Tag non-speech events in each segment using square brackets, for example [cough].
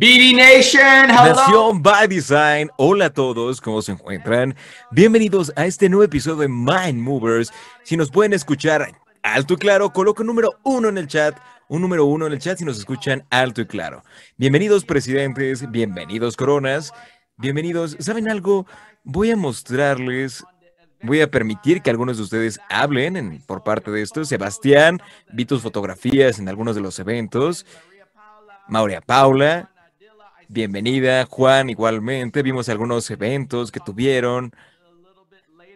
BD Nation, hello. Nación by Design, hola a todos, ¿cómo se encuentran? Bienvenidos a este nuevo episodio de Mind Movers. Si nos pueden escuchar alto y claro, coloco número uno en el chat, un número uno en el chat si nos escuchan alto y claro. Bienvenidos presidentes, bienvenidos coronas, bienvenidos. ¿Saben algo? Voy a mostrarles voy a permitir que algunos de ustedes hablen por parte de esto. Sebastián, vi tus fotografías en algunos de los eventos. Maurea Paula, Bienvenida, Juan, igualmente. Vimos algunos eventos que tuvieron.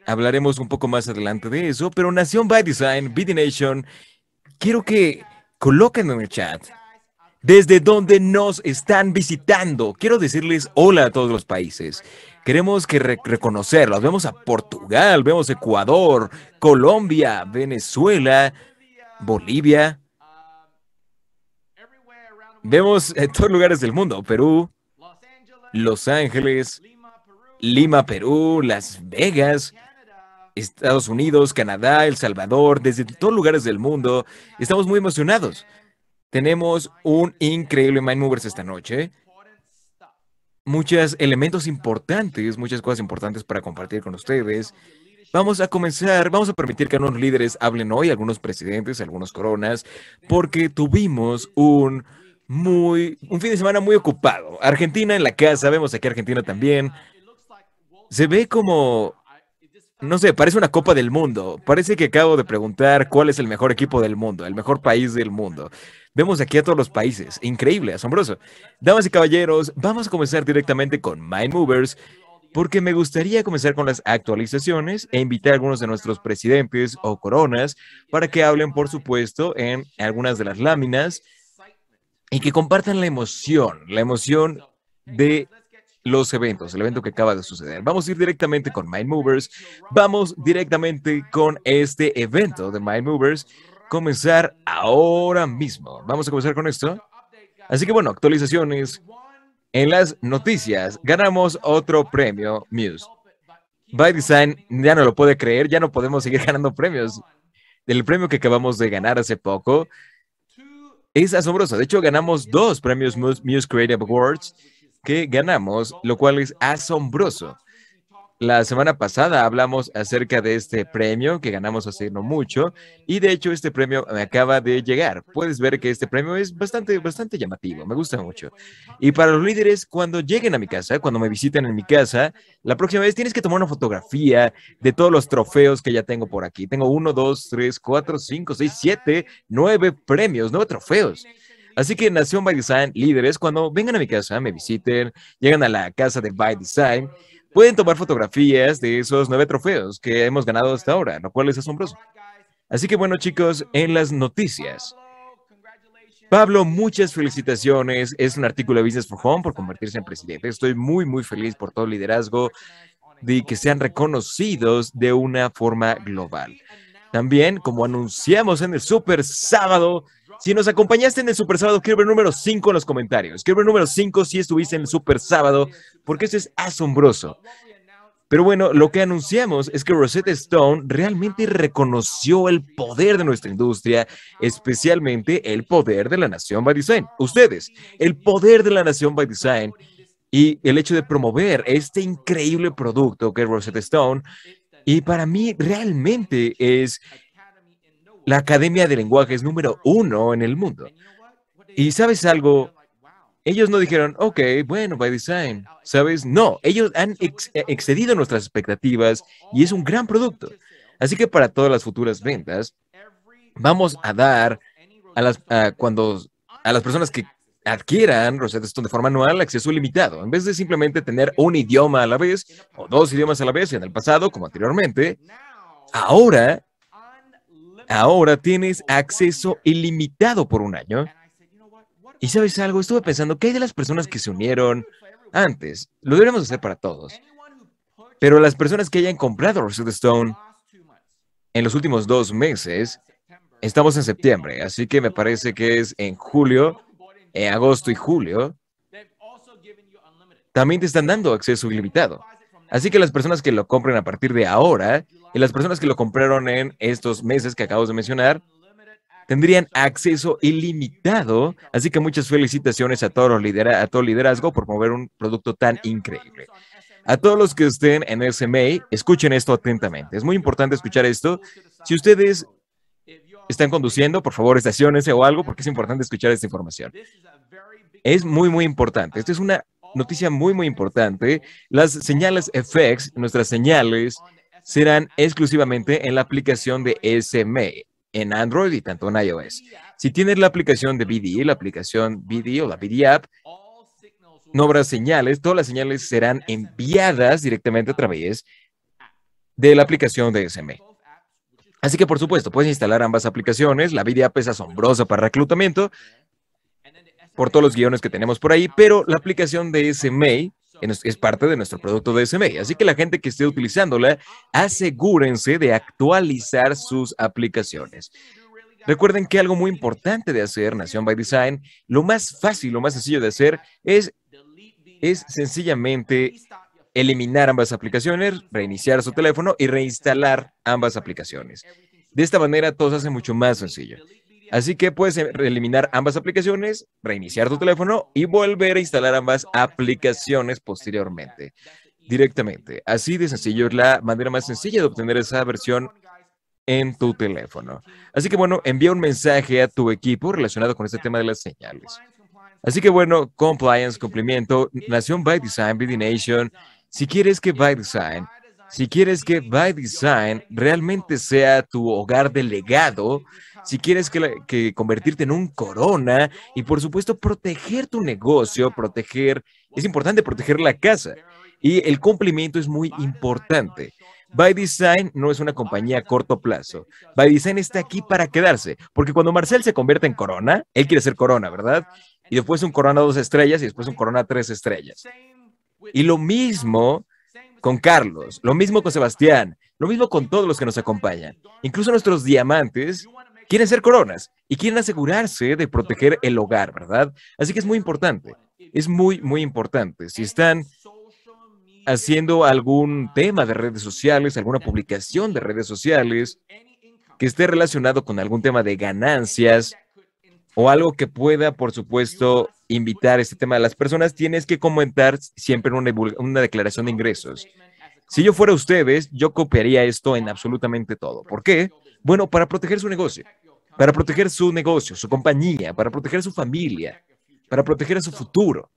Hablaremos un poco más adelante de eso, pero Nación by Design, BD Nation, quiero que coloquen en el chat desde donde nos están visitando. Quiero decirles hola a todos los países. Queremos que reconocerlos. Vemos a Portugal, vemos Ecuador, Colombia, Venezuela, Bolivia, Vemos en todos lugares del mundo, Perú, Los Ángeles, Lima, Perú, Las Vegas, Estados Unidos, Canadá, El Salvador, desde todos lugares del mundo. Estamos muy emocionados. Tenemos un increíble Mind Movers esta noche. Muchos elementos importantes, muchas cosas importantes para compartir con ustedes. Vamos a comenzar, vamos a permitir que algunos líderes hablen hoy, algunos presidentes, algunos coronas, porque tuvimos un muy, un fin de semana muy ocupado. Argentina en la casa, vemos aquí Argentina también. Se ve como, no sé, parece una Copa del Mundo. Parece que acabo de preguntar cuál es el mejor equipo del mundo, el mejor país del mundo. Vemos aquí a todos los países. Increíble, asombroso. Damas y caballeros, vamos a comenzar directamente con Mind Movers porque me gustaría comenzar con las actualizaciones e invitar a algunos de nuestros presidentes o coronas para que hablen, por supuesto, en algunas de las láminas y que compartan la emoción, la emoción de los eventos, el evento que acaba de suceder. Vamos a ir directamente con Mind Movers, vamos directamente con este evento de Mind Movers, comenzar ahora mismo. Vamos a comenzar con esto. Así que bueno, actualizaciones. En las noticias ganamos otro premio, Muse. By Design ya no lo puede creer, ya no podemos seguir [laughs] ganando premios. El premio que acabamos de ganar hace poco es asombroso, De hecho, ganamos dos premios Muse Creative Awards que ganamos, lo cual es asombroso. La semana pasada hablamos acerca de este premio que ganamos hace no mucho y de hecho este premio me acaba de llegar. Puedes ver que este premio es bastante, bastante llamativo, me gusta mucho. Y para los líderes, cuando lleguen a mi casa, cuando me visiten en mi casa, la próxima vez tienes que tomar una fotografía de todos los trofeos que ya tengo por aquí. Tengo uno, dos, tres, cuatro, cinco, seis, siete, nueve premios, nueve trofeos. Así que Nación by Design, líderes, cuando vengan a mi casa, me visiten, llegan a la casa de By Design, Pueden tomar fotografías de esos nueve trofeos que hemos ganado hasta ahora, lo cual es asombroso. Así que bueno chicos, en las noticias. Pablo, muchas felicitaciones. Es un artículo de Business for Home por convertirse en presidente. Estoy muy, muy feliz por todo el liderazgo y que sean reconocidos de una forma global. También, como anunciamos en el Super Sábado, si nos acompañaste en el Super Sábado, escribe el número 5 en los comentarios. Escribe el número 5 si estuviste en el Super Sábado, porque eso es asombroso. Pero bueno, lo que anunciamos es que Rosetta Stone realmente reconoció el poder de nuestra industria, especialmente el poder de la Nación by Design. Ustedes, el poder de la Nación by Design y el hecho de promover este increíble producto que es Rosetta Stone. Y para mí realmente es la Academia de Lenguajes número uno en el mundo. Y sabes algo, ellos no dijeron, ok, bueno, by design, ¿sabes? No, ellos han eh, excedido nuestras expectativas y es un gran producto. Así que para todas las futuras ventas, vamos a dar a las, cuando, a las personas que adquieran Rosetta Stone de forma anual acceso limitado, en vez de simplemente tener un idioma a la vez o dos idiomas a la vez en el pasado, como anteriormente, ahora ahora tienes acceso ilimitado por un año. Y sabes algo, estuve pensando qué hay de las personas que se unieron antes, lo deberíamos hacer para todos. Pero las personas que hayan comprado Reset Stone en los últimos dos meses, estamos en septiembre, así que me parece que es en julio, en agosto y julio, también te están dando acceso ilimitado. Así que las personas que lo compren a partir de ahora y las personas que lo compraron en estos meses que acabo de mencionar, tendrían acceso ilimitado. Así que muchas felicitaciones a, lidera, a todo liderazgo por mover un producto tan increíble. A todos los que estén en SMA, escuchen esto atentamente. Es muy importante escuchar esto. Si ustedes están conduciendo, por favor, estaciones o algo, porque es importante escuchar esta información. Es muy, muy importante. Esto es una noticia muy, muy importante. Las señales FX, nuestras señales, serán exclusivamente en la aplicación de SME, en Android y tanto en iOS. Si tienes la aplicación de BD, la aplicación BD o la BD App, no habrá señales. Todas las señales serán enviadas directamente a través de la aplicación de SME. Así que, por supuesto, puedes instalar ambas aplicaciones. La BD App es asombrosa para reclutamiento por todos los guiones que tenemos por ahí, pero la aplicación de SMA es parte de nuestro producto de SMA. Así que la gente que esté utilizándola, asegúrense de actualizar sus aplicaciones. Recuerden que algo muy importante de hacer Nación by Design, lo más fácil, lo más sencillo de hacer es, es sencillamente eliminar ambas aplicaciones, reiniciar su teléfono y reinstalar ambas aplicaciones. De esta manera todo se hace mucho más sencillo. Así que puedes eh, eliminar ambas aplicaciones, reiniciar tu teléfono y volver a instalar ambas aplicaciones posteriormente, directamente. Así de sencillo, es la manera más sencilla de obtener esa versión en tu teléfono. Así que bueno, envía un mensaje a tu equipo relacionado con este tema de las señales. Así que bueno, compliance, cumplimiento, Nación by Design, BD Nation. Si quieres que by Design si quieres que By Design realmente sea tu hogar de legado, si quieres que, convertirte en un corona y por supuesto proteger tu negocio, proteger, es importante proteger la casa y el cumplimiento es muy importante. By Design no es una compañía a corto plazo. By Design está aquí para quedarse, porque cuando Marcel se convierte en corona, él quiere ser corona, ¿verdad? Y después un corona dos estrellas y después un corona tres estrellas. Y lo mismo con Carlos, lo mismo con Sebastián, lo mismo con todos los que nos acompañan. Incluso nuestros diamantes quieren ser coronas y quieren asegurarse de proteger el hogar, ¿verdad? Así que es muy importante, es muy, muy importante. Si están haciendo algún tema de redes sociales, alguna publicación de redes sociales que esté relacionado con algún tema de ganancias o algo que pueda, por supuesto, invitar este tema de las personas, tienes que comentar siempre una, una declaración de ingresos. Si yo fuera ustedes, yo copiaría esto en absolutamente todo. ¿Por qué? Bueno, para proteger su negocio, para proteger su negocio, su compañía, para proteger su familia, para proteger a su futuro.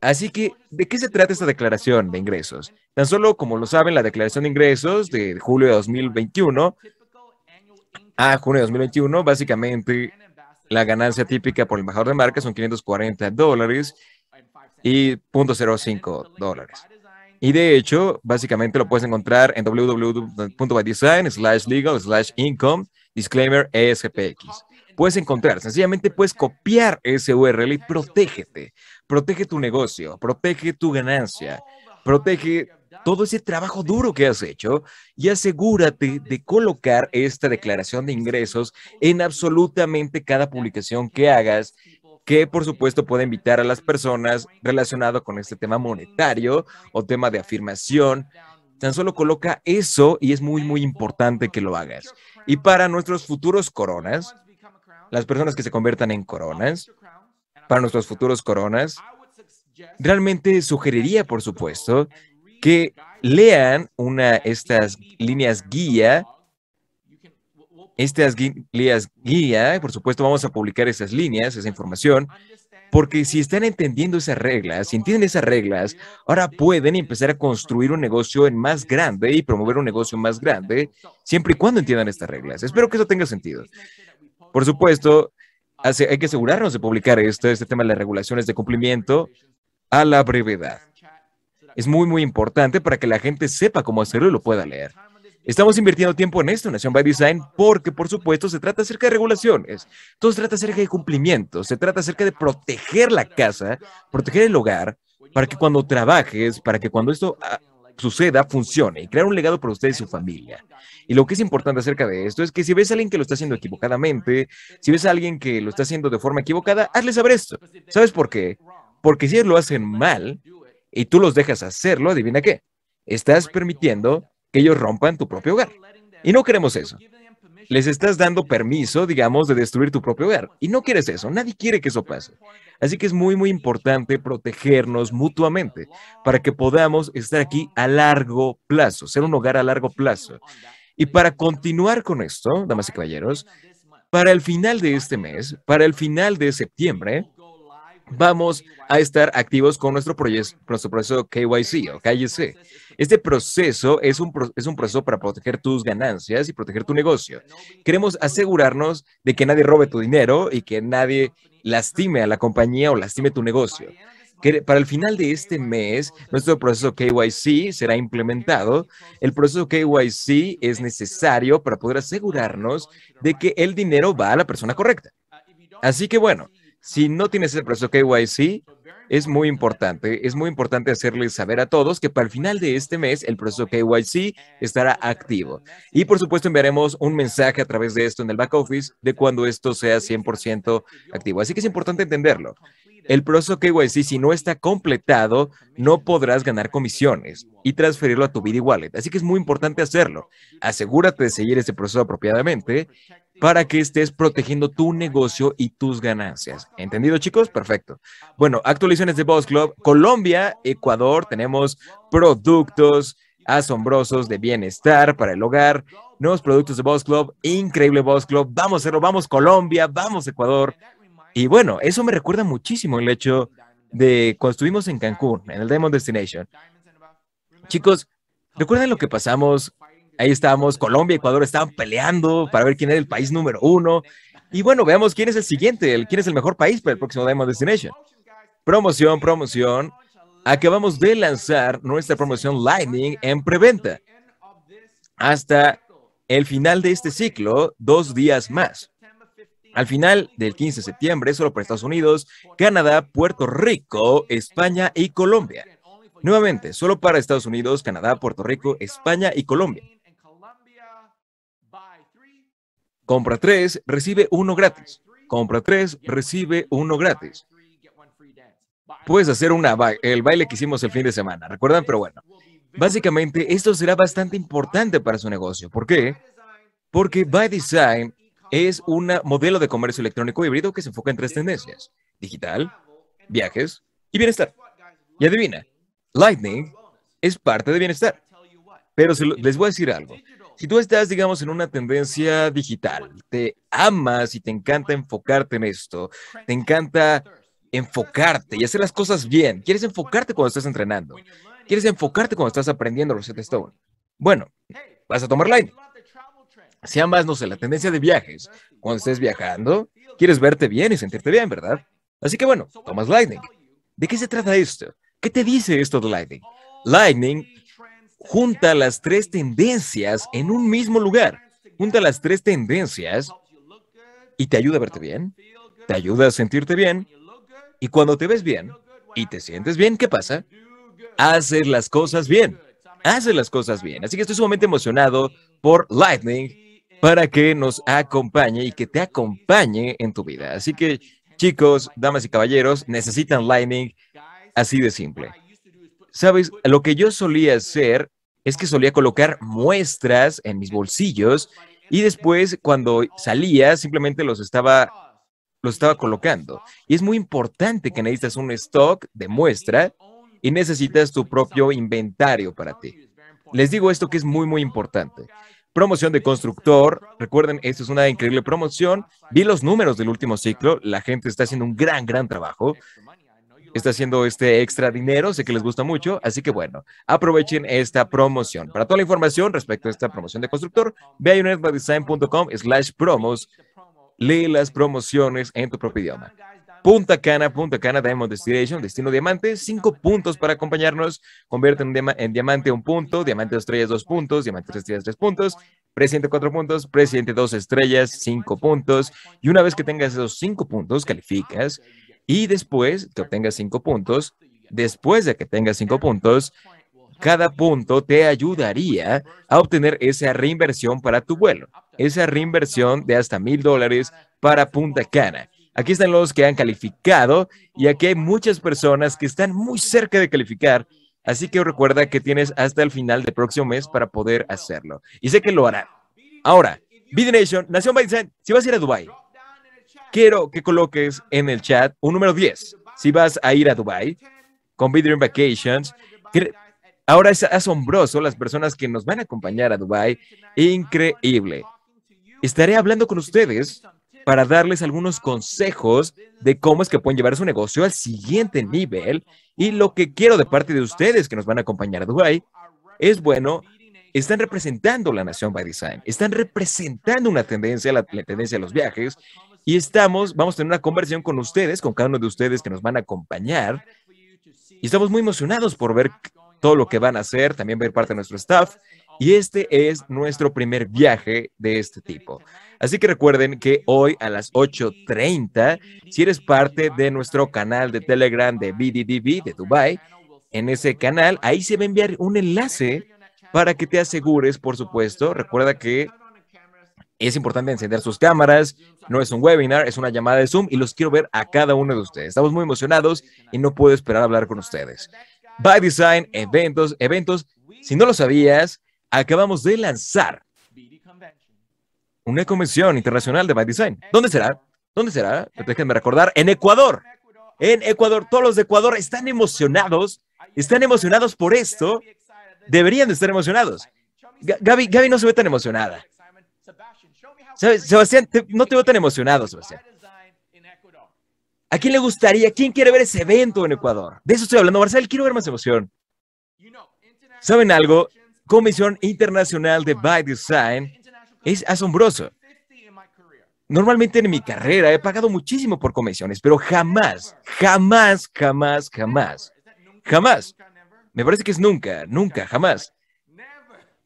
Así que, ¿de qué se trata esta declaración de ingresos? Tan solo, como lo saben, la declaración de ingresos de julio de 2021 a junio de 2021, básicamente la ganancia típica por el embajador de marca son 540 dólares y 0.05 dólares. Y de hecho, básicamente lo puedes encontrar en www.bydesign slash legal slash income disclaimer ESPX. Puedes encontrar, sencillamente puedes copiar ese URL y protégete. Protege tu negocio, protege tu ganancia, protege todo ese trabajo duro que has hecho y asegúrate de colocar esta declaración de ingresos en absolutamente cada publicación que hagas que por supuesto puede invitar a las personas relacionado con este tema monetario o tema de afirmación. Tan solo coloca eso y es muy, muy importante que lo hagas. Y para nuestros futuros coronas, las personas que se conviertan en coronas, para nuestros futuros coronas, realmente sugeriría, por supuesto, que lean una, estas líneas guía. Estas líneas guía, por supuesto, vamos a publicar esas líneas, esa información, porque si están entendiendo esas reglas, si entienden esas reglas, ahora pueden empezar a construir un negocio en más grande y promover un negocio más grande, siempre y cuando entiendan estas reglas. Espero que eso tenga sentido. Por supuesto, hay que asegurarnos de publicar esto, este tema de las regulaciones de cumplimiento a la brevedad es muy, muy importante para que la gente sepa cómo hacerlo y lo pueda leer. Estamos invirtiendo tiempo en esto, Nación by Design, porque por supuesto se trata acerca de regulaciones, todo se trata acerca de cumplimiento. se trata acerca de proteger la casa, proteger el hogar, para que cuando trabajes, para que cuando esto ah, suceda, funcione y crear un legado para usted y su familia. Y lo que es importante acerca de esto es que si ves a alguien que lo está haciendo equivocadamente, si ves a alguien que lo está haciendo de forma equivocada, hazle saber esto. ¿Sabes por qué? Porque si ellos lo hacen mal, y tú los dejas hacerlo, adivina qué, estás permitiendo que ellos rompan tu propio hogar. Y no queremos eso. Les estás dando permiso, digamos, de destruir tu propio hogar. Y no quieres eso. Nadie quiere que eso pase. Así que es muy, muy importante protegernos mutuamente para que podamos estar aquí a largo plazo, ser un hogar a largo plazo. Y para continuar con esto, damas y caballeros, para el final de este mes, para el final de septiembre, vamos a estar activos con nuestro, nuestro proceso KYC o KYC. Este proceso es un, un proceso para proteger tus ganancias y proteger tu negocio. Queremos asegurarnos de que nadie robe tu dinero y que nadie lastime a la compañía o lastime tu negocio. para el final de este mes, nuestro proceso KYC será implementado. El proceso KYC es necesario para poder asegurarnos de que el dinero va a la persona correcta. Así que bueno, si no tienes el proceso KYC, es muy importante. Es muy importante hacerles saber a todos que para el final de este mes el proceso KYC estará activo. Y por supuesto enviaremos un mensaje a través de esto en el back office de cuando esto sea 100% activo. Así que es importante entenderlo. El proceso KYC, si no está completado, no podrás ganar comisiones y transferirlo a tu BD Wallet. Así que es muy importante hacerlo. Asegúrate de seguir este proceso apropiadamente para que estés protegiendo tu negocio y tus ganancias. ¿Entendido, chicos? Perfecto. Bueno, actualizaciones de Boss Club. Colombia, Ecuador, tenemos productos asombrosos de bienestar para el hogar, nuevos productos de Boss Club, increíble Boss Club. Vamos, hacerlo, vamos, Colombia, vamos, Ecuador. Y bueno, eso me recuerda muchísimo el hecho de cuando estuvimos en Cancún, en el Diamond Destination. Chicos, ¿recuerdan lo que pasamos Ahí estábamos, Colombia y Ecuador estaban peleando para ver quién era el país número uno. Y bueno, veamos quién es el siguiente, el, quién es el mejor país para el próximo Diamond Destination. Promoción, promoción. Acabamos de lanzar nuestra promoción Lightning en preventa. Hasta el final de este ciclo, dos días más. Al final del 15 de septiembre, solo para Estados Unidos, Canadá, Puerto Rico, España y Colombia. Nuevamente, solo para Estados Unidos, Canadá, Puerto Rico, España y Colombia. Compra tres, recibe uno gratis. Compra tres, recibe uno gratis. Puedes hacer una el baile que hicimos el fin de semana, ¿recuerdan? Pero bueno, básicamente esto será bastante importante para su negocio. ¿Por qué? Porque By Design es un modelo de comercio electrónico híbrido que se enfoca en tres tendencias, digital, viajes y bienestar. Y adivina, Lightning es parte de bienestar. Pero les voy a decir algo. Si tú estás, digamos, en una tendencia digital, te amas y te encanta enfocarte en esto, te encanta enfocarte y hacer las cosas bien, quieres enfocarte cuando estás entrenando, quieres enfocarte cuando estás aprendiendo los set stone. Bueno, vas a tomar Lightning. Si amas, no sé, la tendencia de viajes, cuando estés viajando, quieres verte bien y sentirte bien, ¿verdad? Así que bueno, tomas Lightning. ¿De qué se trata esto? ¿Qué te dice esto de Lightning? Lightning junta las tres tendencias en un mismo lugar. Junta las tres tendencias y te ayuda a verte bien, te ayuda a sentirte bien. Y cuando te ves bien y te sientes bien, ¿qué pasa? Haces las cosas bien. Haces las cosas bien. Así que estoy sumamente emocionado por Lightning para que nos acompañe y que te acompañe en tu vida. Así que, chicos, damas y caballeros, necesitan Lightning así de simple. Sabes, lo que yo solía hacer es que solía colocar muestras en mis bolsillos y después cuando salía simplemente los estaba, los estaba colocando. Y es muy importante que necesitas un stock de muestra y necesitas tu propio inventario para ti. Les digo esto que es muy, muy importante. Promoción de constructor. Recuerden, esto es una increíble promoción. Vi los números del último ciclo. La gente está haciendo un gran, gran trabajo está haciendo este extra dinero, sé que les gusta mucho, así que bueno, aprovechen esta promoción. Para toda la información respecto a esta promoción de constructor, ve a internet.design.com slash promos, lee las promociones en tu propio idioma. Punta Cana, Punta Cana Diamond Destination, Destino Diamante, cinco puntos para acompañarnos. Convierte en, en diamante un punto, diamante dos estrellas dos puntos, diamante tres estrellas tres puntos, presidente cuatro puntos, presidente dos estrellas cinco puntos. Y una vez que tengas esos cinco puntos, calificas y después que obtengas cinco puntos, después de que tengas cinco puntos, cada punto te ayudaría a obtener esa reinversión para tu vuelo, esa reinversión de hasta mil dólares para Punta Cana. Aquí están los que han calificado y aquí hay muchas personas que están muy cerca de calificar, así que recuerda que tienes hasta el final del próximo mes para poder hacerlo. Y sé que lo harán. Ahora, BD Nation, Nación Biden, si vas a ir a Dubai, quiero que coloques en el chat un número 10. Si vas a ir a Dubai con Be Vacations, ahora es asombroso las personas que nos van a acompañar a Dubai, increíble. Estaré hablando con ustedes para darles algunos consejos de cómo es que pueden llevar su negocio al siguiente nivel y lo que quiero de parte de ustedes que nos van a acompañar a Dubai es bueno están representando la nación by design, están representando una tendencia, la, la, tendencia de los viajes, y estamos, vamos a tener una conversación con ustedes, con cada uno de ustedes que nos van a acompañar. Y estamos muy emocionados por ver todo lo que van a hacer, también ver parte de nuestro staff. Y este es nuestro primer viaje de este tipo. Así que recuerden que hoy a las 8.30, si eres parte de nuestro canal de Telegram de BDDB de Dubai, en ese canal, ahí se va a enviar un enlace para que te asegures, por supuesto, recuerda que es importante encender sus cámaras. No es un webinar, es una llamada de Zoom y los quiero ver a cada uno de ustedes. Estamos muy emocionados y no puedo esperar a hablar con ustedes. By Design, eventos, eventos. Si no lo sabías, acabamos de lanzar una convención internacional de By Design. ¿Dónde será? ¿Dónde será? Déjenme recordar, en Ecuador. En Ecuador, todos los de Ecuador están emocionados, están emocionados por esto. Deberían de estar emocionados. Gaby, Gaby no se ve tan emocionada. Sebastián, no te veo tan emocionado, Sebastián. ¿A quién le gustaría? ¿Quién quiere ver ese evento en Ecuador? De eso estoy hablando, Marcel. Quiero ver más emoción. ¿Saben algo? Comisión Internacional de By Design es asombroso. Normalmente en mi carrera he pagado muchísimo por comisiones, pero jamás, jamás, jamás, jamás, jamás. Me parece que es nunca, nunca, jamás.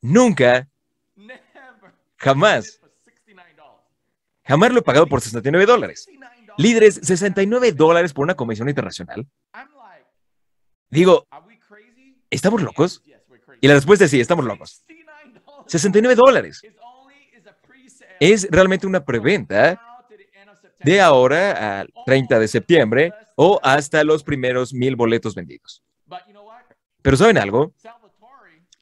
Nunca, jamás. Jamás lo he pagado por 69 dólares. Líderes, 69 dólares por una convención internacional. Digo, ¿estamos locos? Y la respuesta es sí, estamos locos. 69 dólares. Es realmente una preventa de ahora al 30 de septiembre o hasta los primeros mil boletos vendidos. Pero ¿saben algo?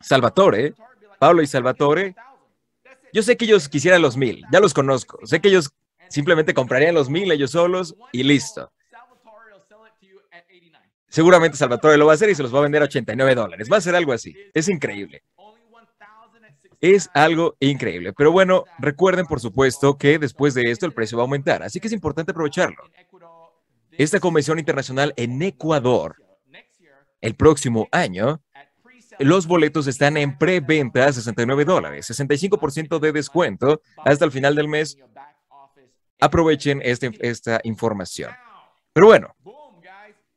Salvatore, Pablo y Salvatore yo sé que ellos quisieran los mil, ya los conozco. Sé que ellos simplemente comprarían los mil ellos solos y listo. Seguramente Salvatore lo va a hacer y se los va a vender a 89 dólares. Va a ser algo así. Es increíble. Es algo increíble. Pero bueno, recuerden por supuesto que después de esto el precio va a aumentar, así que es importante aprovecharlo. Esta convención internacional en Ecuador el próximo año los boletos están en preventa a 69 dólares, 65% de descuento hasta el final del mes. Aprovechen esta información. Pero bueno,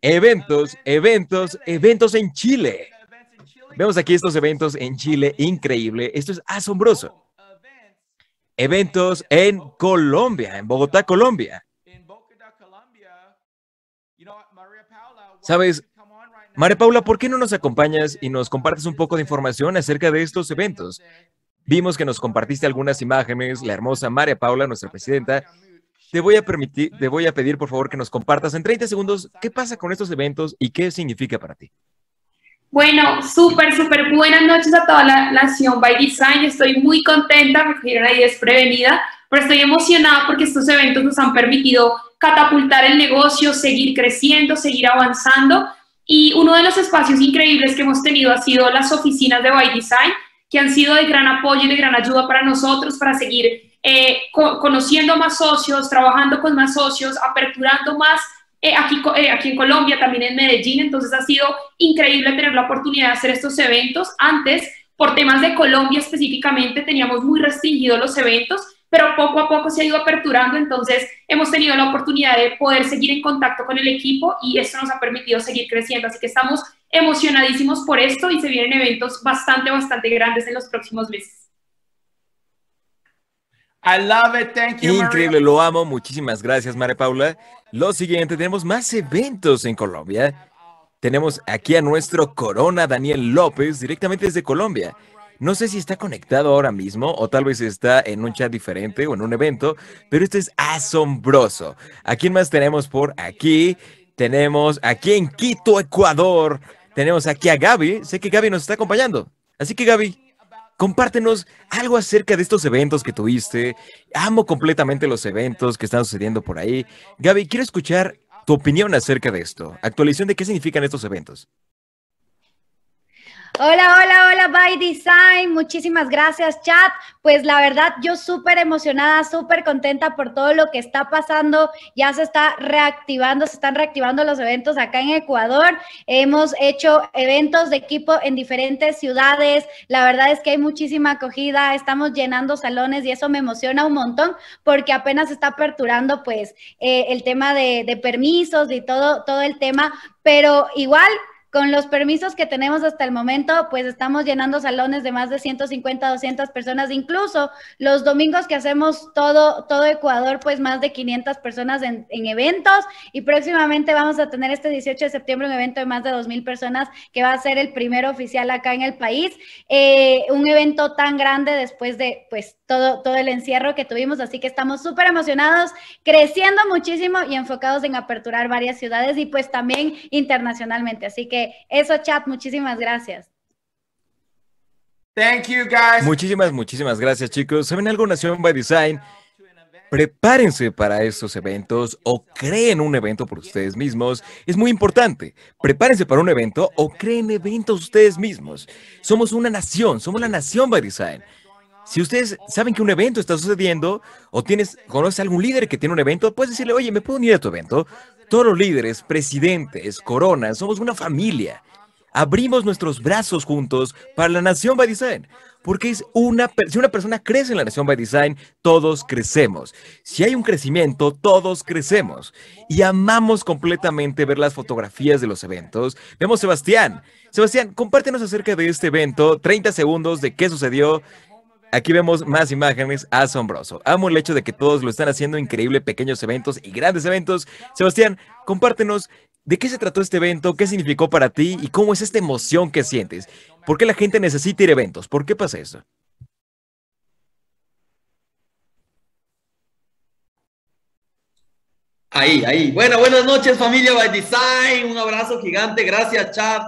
eventos, eventos, eventos en Chile. Vemos aquí estos eventos en Chile, increíble. Esto es asombroso. Eventos en Colombia, en Bogotá, Colombia. Sabes, María Paula, ¿por qué no nos acompañas y nos compartes un poco de información acerca de estos eventos? Vimos que nos compartiste algunas imágenes, la hermosa María Paula, nuestra presidenta. Te voy a permitir, te voy a pedir por favor que nos compartas en 30 segundos qué pasa con estos eventos y qué significa para ti. Bueno, súper, súper buenas noches a toda la nación by Design. Estoy muy contenta, me cogieron ahí desprevenida, pero estoy emocionada porque estos eventos nos han permitido catapultar el negocio, seguir creciendo, seguir avanzando y uno de los espacios increíbles que hemos tenido ha sido las oficinas de By Design, que han sido de gran apoyo y de gran ayuda para nosotros para seguir eh, conociendo más socios, trabajando con más socios, aperturando más eh, aquí, eh, aquí en Colombia, también en Medellín. Entonces ha sido increíble tener la oportunidad de hacer estos eventos. Antes, por temas de Colombia específicamente, teníamos muy restringidos los eventos, pero poco a poco se ha ido aperturando, entonces hemos tenido la oportunidad de poder seguir en contacto con el equipo y esto nos ha permitido seguir creciendo, así que estamos emocionadísimos por esto y se vienen eventos bastante, bastante grandes en los próximos meses. I love it. Thank you, Increíble, lo amo. Muchísimas gracias, Mare Paula. Lo siguiente, tenemos más eventos en Colombia. Tenemos aquí a nuestro Corona Daniel López, directamente desde Colombia. No sé si está conectado ahora mismo o tal vez está en un chat diferente o en un evento, pero esto es asombroso. ¿A quién más tenemos por aquí? Tenemos aquí en Quito, Ecuador. Tenemos aquí a Gaby. Sé que Gaby nos está acompañando. Así que Gaby, compártenos algo acerca de estos eventos que tuviste. Amo completamente los eventos que están sucediendo por ahí. Gaby, quiero escuchar tu opinión acerca de esto. Actualización de qué significan estos eventos. Hola, hola, hola, By Design. Muchísimas gracias, chat. Pues la verdad, yo súper emocionada, súper contenta por todo lo que está pasando. Ya se está reactivando, se están reactivando los eventos acá en Ecuador. Hemos hecho eventos de equipo en diferentes ciudades. La verdad es que hay muchísima acogida. Estamos llenando salones y eso me emociona un montón porque apenas está aperturando pues eh, el tema de, de permisos y todo, todo el tema. Pero igual con los permisos que tenemos hasta el momento, pues estamos llenando salones de más de 150, 200 personas, incluso los domingos que hacemos todo, todo Ecuador, pues más de 500 personas en, eventos y próximamente vamos a tener este 18 de septiembre un evento de más de 2.000 personas que va a ser el primero oficial acá en el país, eh, un evento tan grande después de pues todo, el encierro que tuvimos, así que estamos súper emocionados, creciendo muchísimo y enfocados en aperturar varias ciudades y pues también internacionalmente. Así que eso, chat, muchísimas gracias. Thank you, guys. Muchísimas, muchísimas gracias, chicos. ¿Saben algo, Nación by Design? Prepárense para estos eventos o creen un evento por ustedes mismos. Es muy importante. Prepárense para un evento o creen eventos ustedes mismos. Somos una nación, somos la nación by design. Si ustedes saben que un evento está sucediendo o tienes, conoces a algún líder que tiene un evento, puedes decirle, oye, ¿me puedo unir a tu evento? Todos los líderes, presidentes, coronas, somos una familia. Abrimos nuestros brazos juntos para la Nación by Design. Porque es una, si una persona crece en la Nación by Design, todos crecemos. Si hay un crecimiento, todos crecemos. Y amamos completamente ver las fotografías de los eventos. Vemos Sebastián. Sebastián, compártenos acerca de este evento, 30 segundos de qué sucedió Aquí vemos más imágenes, asombroso. Amo el hecho de que todos lo están haciendo increíble, pequeños eventos y grandes eventos. Sebastián, compártenos de qué se trató este evento, qué significó para ti y cómo es esta emoción que sientes. ¿Por qué la gente necesita ir a eventos? ¿Por qué pasa eso? Ahí, ahí. Bueno, buenas noches familia By Design. Un abrazo gigante. Gracias, Chad.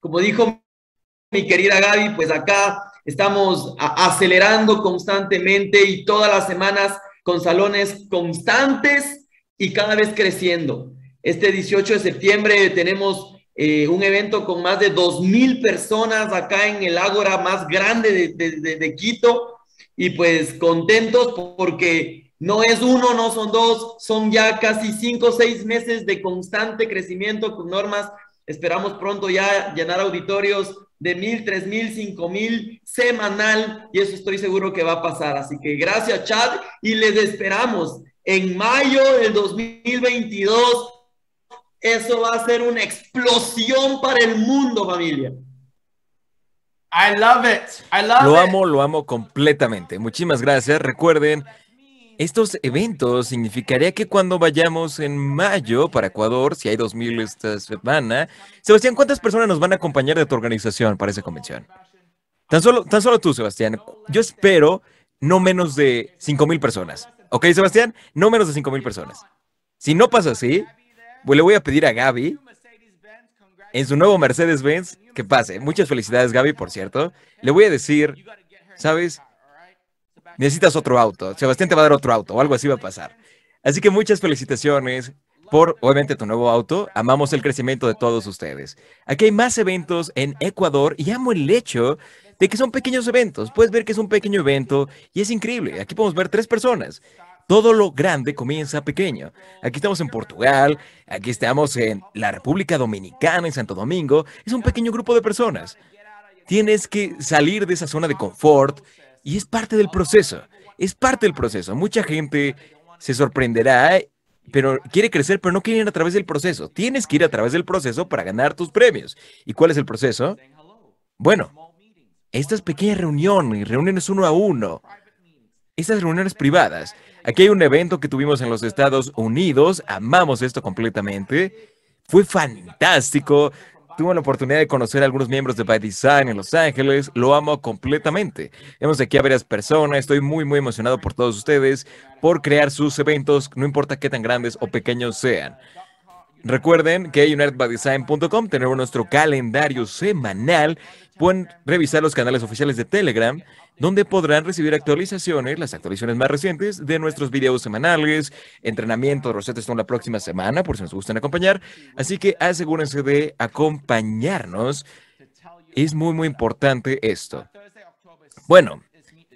Como dijo mi querida Gaby, pues acá Estamos acelerando constantemente y todas las semanas con salones constantes y cada vez creciendo. Este 18 de septiembre tenemos eh, un evento con más de 2.000 personas acá en el ágora más grande de, Quito y pues contentos porque no es uno, no son dos, son ya casi cinco o seis meses de constante crecimiento con normas Esperamos pronto ya llenar auditorios de mil, tres mil, cinco mil semanal y eso estoy seguro que va a pasar. Así que gracias, Chad, y les esperamos en mayo del 2022. Eso va a ser una explosión para el mundo, familia. I love it. I love lo amo, lo amo completamente. Muchísimas gracias. Recuerden estos eventos significaría que cuando vayamos en mayo para Ecuador, si hay 2.000 esta semana, Sebastián, ¿cuántas personas nos van a acompañar de tu organización para esa convención? Tan solo, tan solo tú, Sebastián. Yo espero no menos de 5.000 personas. ¿Ok, Sebastián? No menos de 5.000 personas. Si no pasa así, pues, le voy a pedir a Gaby en su nuevo Mercedes-Benz que pase. Muchas felicidades, Gaby, por cierto. Le voy a decir, ¿sabes? necesitas otro auto, Sebastián te va a dar otro auto o algo así va a pasar. Así que muchas felicitaciones por, obviamente, tu nuevo auto. Amamos el crecimiento de todos ustedes. Aquí hay más eventos en Ecuador y amo el hecho de que son pequeños eventos. Puedes ver que es un pequeño evento y es increíble. Aquí podemos ver tres personas. Todo lo grande comienza pequeño. Aquí estamos en Portugal, aquí estamos en la República Dominicana, en Santo Domingo. Es un pequeño grupo de personas. Tienes que salir de esa zona de confort y es parte del proceso, es parte del proceso. Mucha gente se sorprenderá, pero quiere crecer, pero no quiere ir a través del proceso. Tienes que ir a través del proceso para ganar tus premios. ¿Y cuál es el proceso? Bueno, estas pequeñas reuniones, reuniones uno a uno, estas reuniones privadas. Aquí hay un evento que tuvimos en los Estados Unidos, amamos esto completamente. Fue fantástico, Tuve la oportunidad de conocer a algunos miembros de By Design en Los Ángeles. Lo amo completamente. Hemos aquí a varias personas. Estoy muy, muy emocionado por todos ustedes, por crear sus eventos, no importa qué tan grandes o pequeños sean. Recuerden que hay unitedbydesign.com tenemos nuestro calendario semanal pueden revisar los canales oficiales de Telegram, donde podrán recibir actualizaciones, las actualizaciones más recientes de nuestros videos semanales, entrenamiento de son la próxima semana, por si nos gustan acompañar. Así que asegúrense de acompañarnos. Es muy, muy importante esto. Bueno,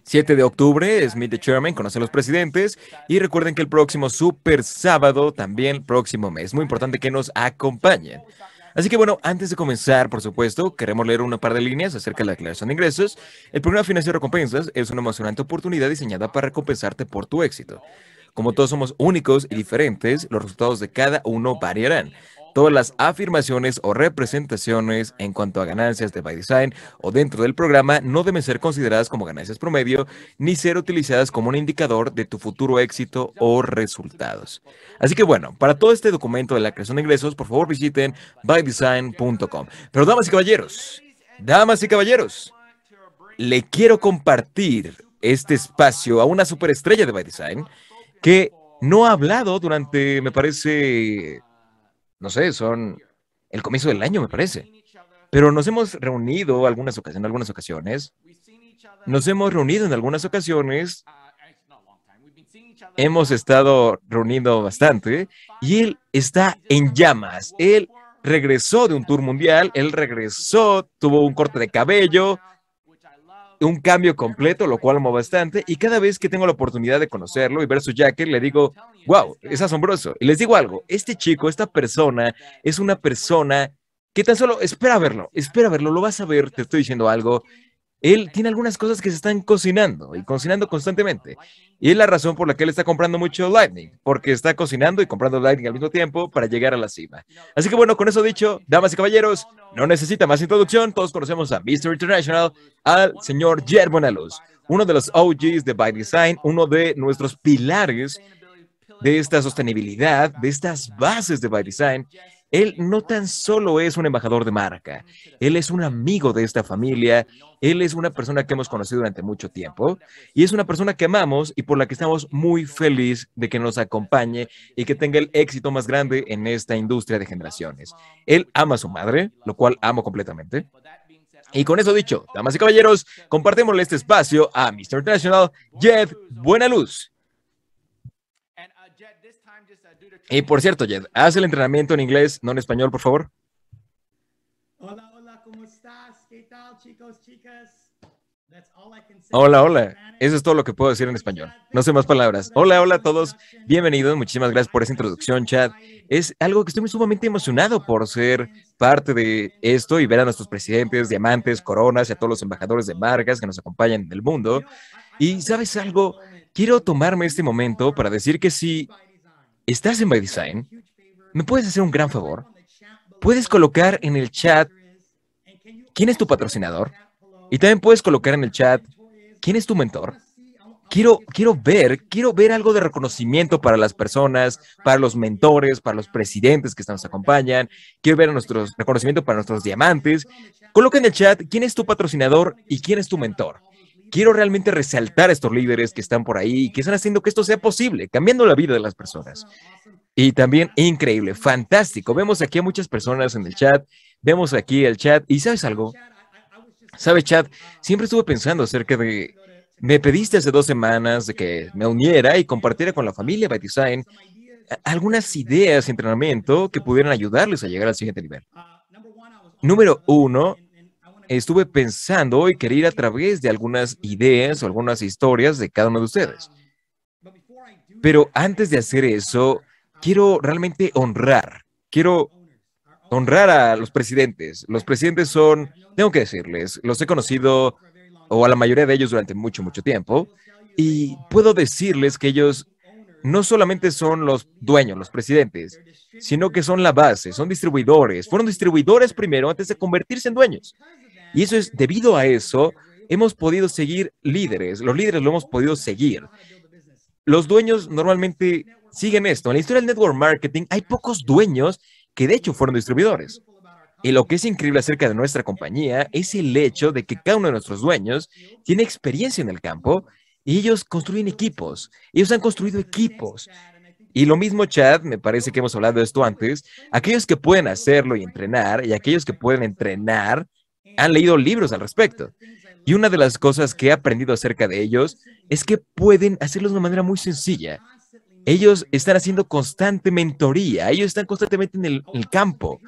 7 de octubre es Meet the Chairman, conoce a los presidentes. Y recuerden que el próximo Super Sábado, también próximo mes, muy importante que nos acompañen. Así que bueno, antes de comenzar, por supuesto, queremos leer una par de líneas acerca de la declaración de ingresos. El programa Financiero Recompensas es una emocionante oportunidad diseñada para recompensarte por tu éxito. Como todos somos únicos y diferentes, los resultados de cada uno variarán. Todas las afirmaciones o representaciones en cuanto a ganancias de By Design o dentro del programa no deben ser consideradas como ganancias promedio ni ser utilizadas como un indicador de tu futuro éxito o resultados. Así que bueno, para todo este documento de la creación de ingresos, por favor visiten bydesign.com. Pero damas y caballeros, damas y caballeros, le quiero compartir este espacio a una superestrella de By Design que no ha hablado durante, me parece, no sé, son el comienzo del año, me parece. Pero nos hemos reunido algunas ocasiones, algunas ocasiones. Nos hemos reunido en algunas ocasiones. Hemos estado reunido bastante y él está en llamas. Él regresó de un tour mundial, él regresó, tuvo un corte de cabello, un cambio completo, lo cual amo bastante, y cada vez que tengo la oportunidad de conocerlo y ver su jacket, le digo, wow, es asombroso. Y les digo algo, este chico, esta persona, es una persona que tan solo espera verlo, espera verlo, lo vas a ver, te estoy diciendo algo, él tiene algunas cosas que se están cocinando y cocinando constantemente. Y es la razón por la que él está comprando mucho Lightning, porque está cocinando y comprando Lightning al mismo tiempo para llegar a la cima. Así que bueno, con eso dicho, damas y caballeros, no necesita más introducción, todos conocemos a Mr. International, al señor Jer Bonaluz, uno de los OGs de By Design, uno de nuestros pilares de esta sostenibilidad, de estas bases de By Design, él no tan solo es un embajador de marca, él es un amigo de esta familia, él es una persona que hemos conocido durante mucho tiempo y es una persona que amamos y por la que estamos muy feliz de que nos acompañe y que tenga el éxito más grande en esta industria de generaciones. Él ama a su madre, lo cual amo completamente. Y con eso dicho, damas y caballeros, compartémosle este espacio a Mr. International, Jeff Buena Luz. Y por cierto, Jed, haz el entrenamiento en inglés, no en español, por favor. Hola, hola, ¿cómo estás? ¿Qué tal, chicos, chicas? hola, hola. Eso es todo lo que puedo decir en español. No sé más palabras. Hola, hola a todos. Bienvenidos. Muchísimas gracias por esa introducción, Chad. Es algo que estoy sumamente emocionado por ser parte de esto y ver a nuestros presidentes, diamantes, coronas y a todos los embajadores de marcas que nos acompañan en el mundo. Y sabes algo, quiero tomarme este momento para decir que sí, estás en By Design, ¿me puedes hacer un gran favor? Puedes colocar en el chat quién es tu patrocinador y también puedes colocar en el chat quién es tu mentor. Quiero, quiero ver, quiero ver algo de reconocimiento para las personas, para los mentores, para los presidentes que nos acompañan. Quiero ver nuestro reconocimiento para nuestros diamantes. Coloca en el chat quién es tu patrocinador y quién es tu mentor quiero realmente resaltar a estos líderes que están por ahí y que están haciendo que esto sea posible, cambiando la vida de las personas. Y también increíble, fantástico. Vemos aquí a muchas personas en el chat, vemos aquí el chat y sabes algo, sabes chat, siempre estuve pensando acerca de, me pediste hace dos semanas de que me uniera y compartiera con la familia by Design algunas ideas, entrenamiento que pudieran ayudarles a llegar al siguiente nivel. Ah, Número uno, estuve pensando hoy quería ir a través de algunas ideas o algunas historias de cada uno de ustedes. Pero antes de hacer eso, quiero realmente honrar, quiero honrar a los presidentes. Los presidentes son, tengo que decirles, los he conocido o a la mayoría de ellos durante mucho, mucho tiempo, y puedo decirles que ellos no solamente son los dueños, los presidentes, sino que son la base, son distribuidores. Fueron distribuidores primero antes de convertirse en dueños. Y eso es, debido a eso, hemos podido seguir líderes, los líderes lo hemos podido seguir. Los dueños normalmente siguen esto. En la historia del network marketing hay pocos dueños que de hecho fueron distribuidores. Y lo que es increíble acerca de nuestra compañía es el hecho de que cada uno de nuestros dueños tiene experiencia en el campo y ellos construyen equipos. Ellos han construido equipos. Y lo mismo, Chad, me parece que hemos hablado de esto antes, aquellos que pueden hacerlo y entrenar y aquellos que pueden entrenar han leído libros al respecto. Y una de las cosas que he aprendido acerca de ellos es que pueden hacerlo de una manera muy sencilla. Ellos están haciendo constante mentoría, ellos están constantemente en el, en el campo.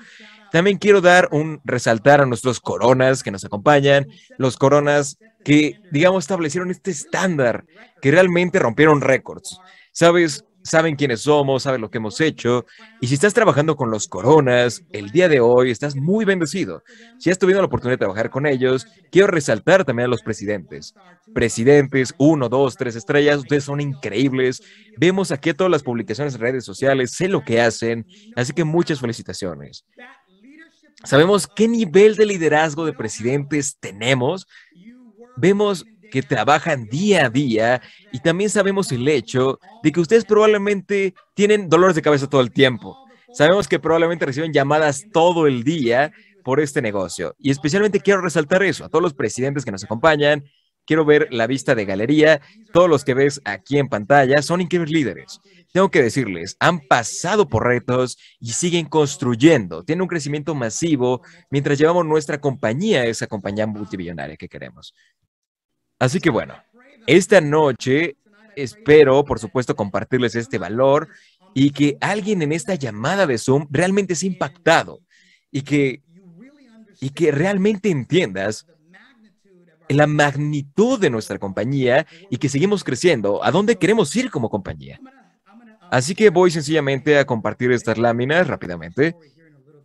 También quiero dar un resaltar a nuestros coronas que nos acompañan, los coronas que, digamos, establecieron este estándar, que realmente rompieron récords. Sabes, saben quiénes somos, saben lo que hemos hecho. Y si estás trabajando con los coronas, el día de hoy estás muy bendecido. Si has tenido la oportunidad de trabajar con ellos, quiero resaltar también a los presidentes. Presidentes, uno, dos, tres estrellas, ustedes son increíbles. Vemos aquí todas las publicaciones en redes sociales, sé lo que hacen, así que muchas felicitaciones. Sabemos qué nivel de liderazgo de presidentes tenemos. Vemos que trabajan día a día y también sabemos el hecho de que ustedes probablemente tienen dolores de cabeza todo el tiempo. Sabemos que probablemente reciben llamadas todo el día por este negocio. Y especialmente quiero resaltar eso a todos los presidentes que nos acompañan. Quiero ver la vista de galería. Todos los que ves aquí en pantalla son increíbles líderes. Tengo que decirles, han pasado por retos y siguen construyendo. Tienen un crecimiento masivo mientras llevamos nuestra compañía esa compañía multimillonaria que queremos. Así que bueno, esta noche espero, por supuesto, compartirles este valor y que alguien en esta llamada de Zoom realmente sea impactado y que, y que realmente entiendas la magnitud de nuestra compañía y que seguimos creciendo, a dónde queremos ir como compañía. Así que voy sencillamente a compartir estas láminas rápidamente.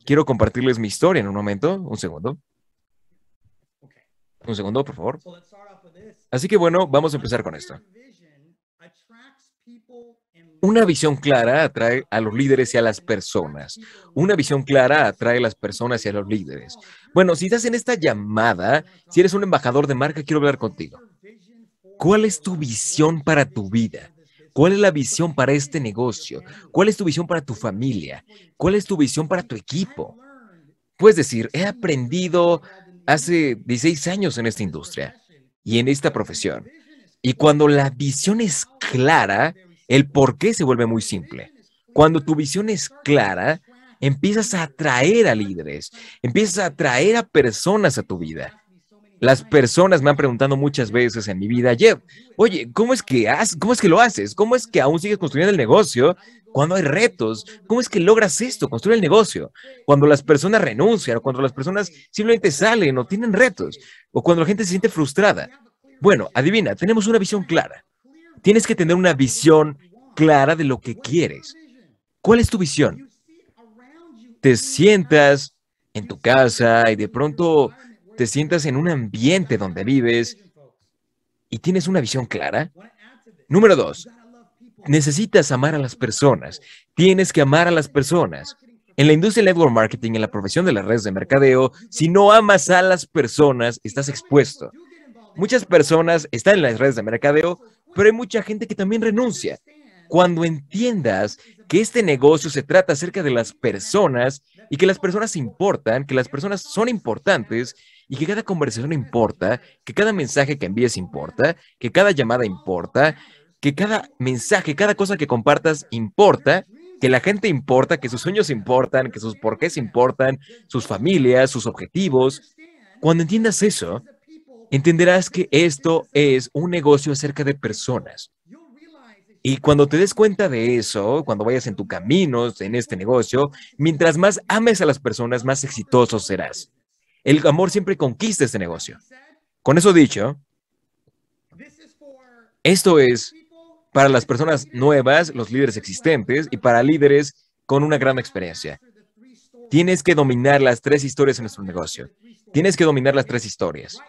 Quiero compartirles mi historia en un momento, un segundo. Un segundo, por favor. Así que bueno, vamos a empezar con esto. Una visión clara atrae a los líderes y a las personas. Una visión clara atrae a las personas y a los líderes. Bueno, si estás en esta llamada, si eres un embajador de marca, quiero hablar contigo. ¿Cuál es tu visión para tu vida? ¿Cuál es la visión para este negocio? ¿Cuál es tu visión para tu familia? ¿Cuál es tu visión para tu equipo? Puedes decir, he aprendido hace 16 años en esta industria y en esta profesión. Y cuando la visión es clara, el por qué se vuelve muy simple. Cuando tu visión es clara, empiezas a atraer a líderes, empiezas a atraer a personas a tu vida. Las personas me han preguntado muchas veces en mi vida, Jeff, oye, ¿cómo es que, cómo es que lo haces? ¿Cómo es que aún sigues construyendo el negocio cuando hay retos, ¿cómo es que logras esto? Construir el negocio. Cuando las personas renuncian, o cuando las personas simplemente salen o tienen retos, o cuando la gente se siente frustrada. Bueno, adivina, tenemos una visión clara. Tienes que tener una visión clara de lo que quieres. ¿Cuál es tu visión? Te sientas en tu casa y de pronto te sientas en un ambiente donde vives y tienes una visión clara. Número dos, necesitas amar a las personas, tienes que amar a las personas. En la industria del network marketing, en la profesión de las redes de mercadeo, si no amas a las personas, estás expuesto. Muchas personas están en las redes de mercadeo, pero hay mucha gente que también renuncia. Cuando entiendas que este negocio se trata acerca de las personas y que las personas importan, que las personas son importantes y que cada conversación importa, que cada mensaje que envíes importa, que cada llamada importa, que cada mensaje, cada cosa que compartas importa, que la gente importa, que sus sueños importan, que sus porqués importan, sus familias, sus objetivos. Cuando entiendas eso, entenderás que esto es un negocio acerca de personas. Y cuando te des cuenta de eso, cuando vayas en tu camino en este negocio, mientras más ames a las personas, más exitoso serás. El amor siempre conquista este negocio. Con eso dicho, esto es para las personas nuevas, los líderes existentes y para líderes con una gran experiencia. Tienes que dominar las tres historias en nuestro negocio. Tienes que dominar las tres historias.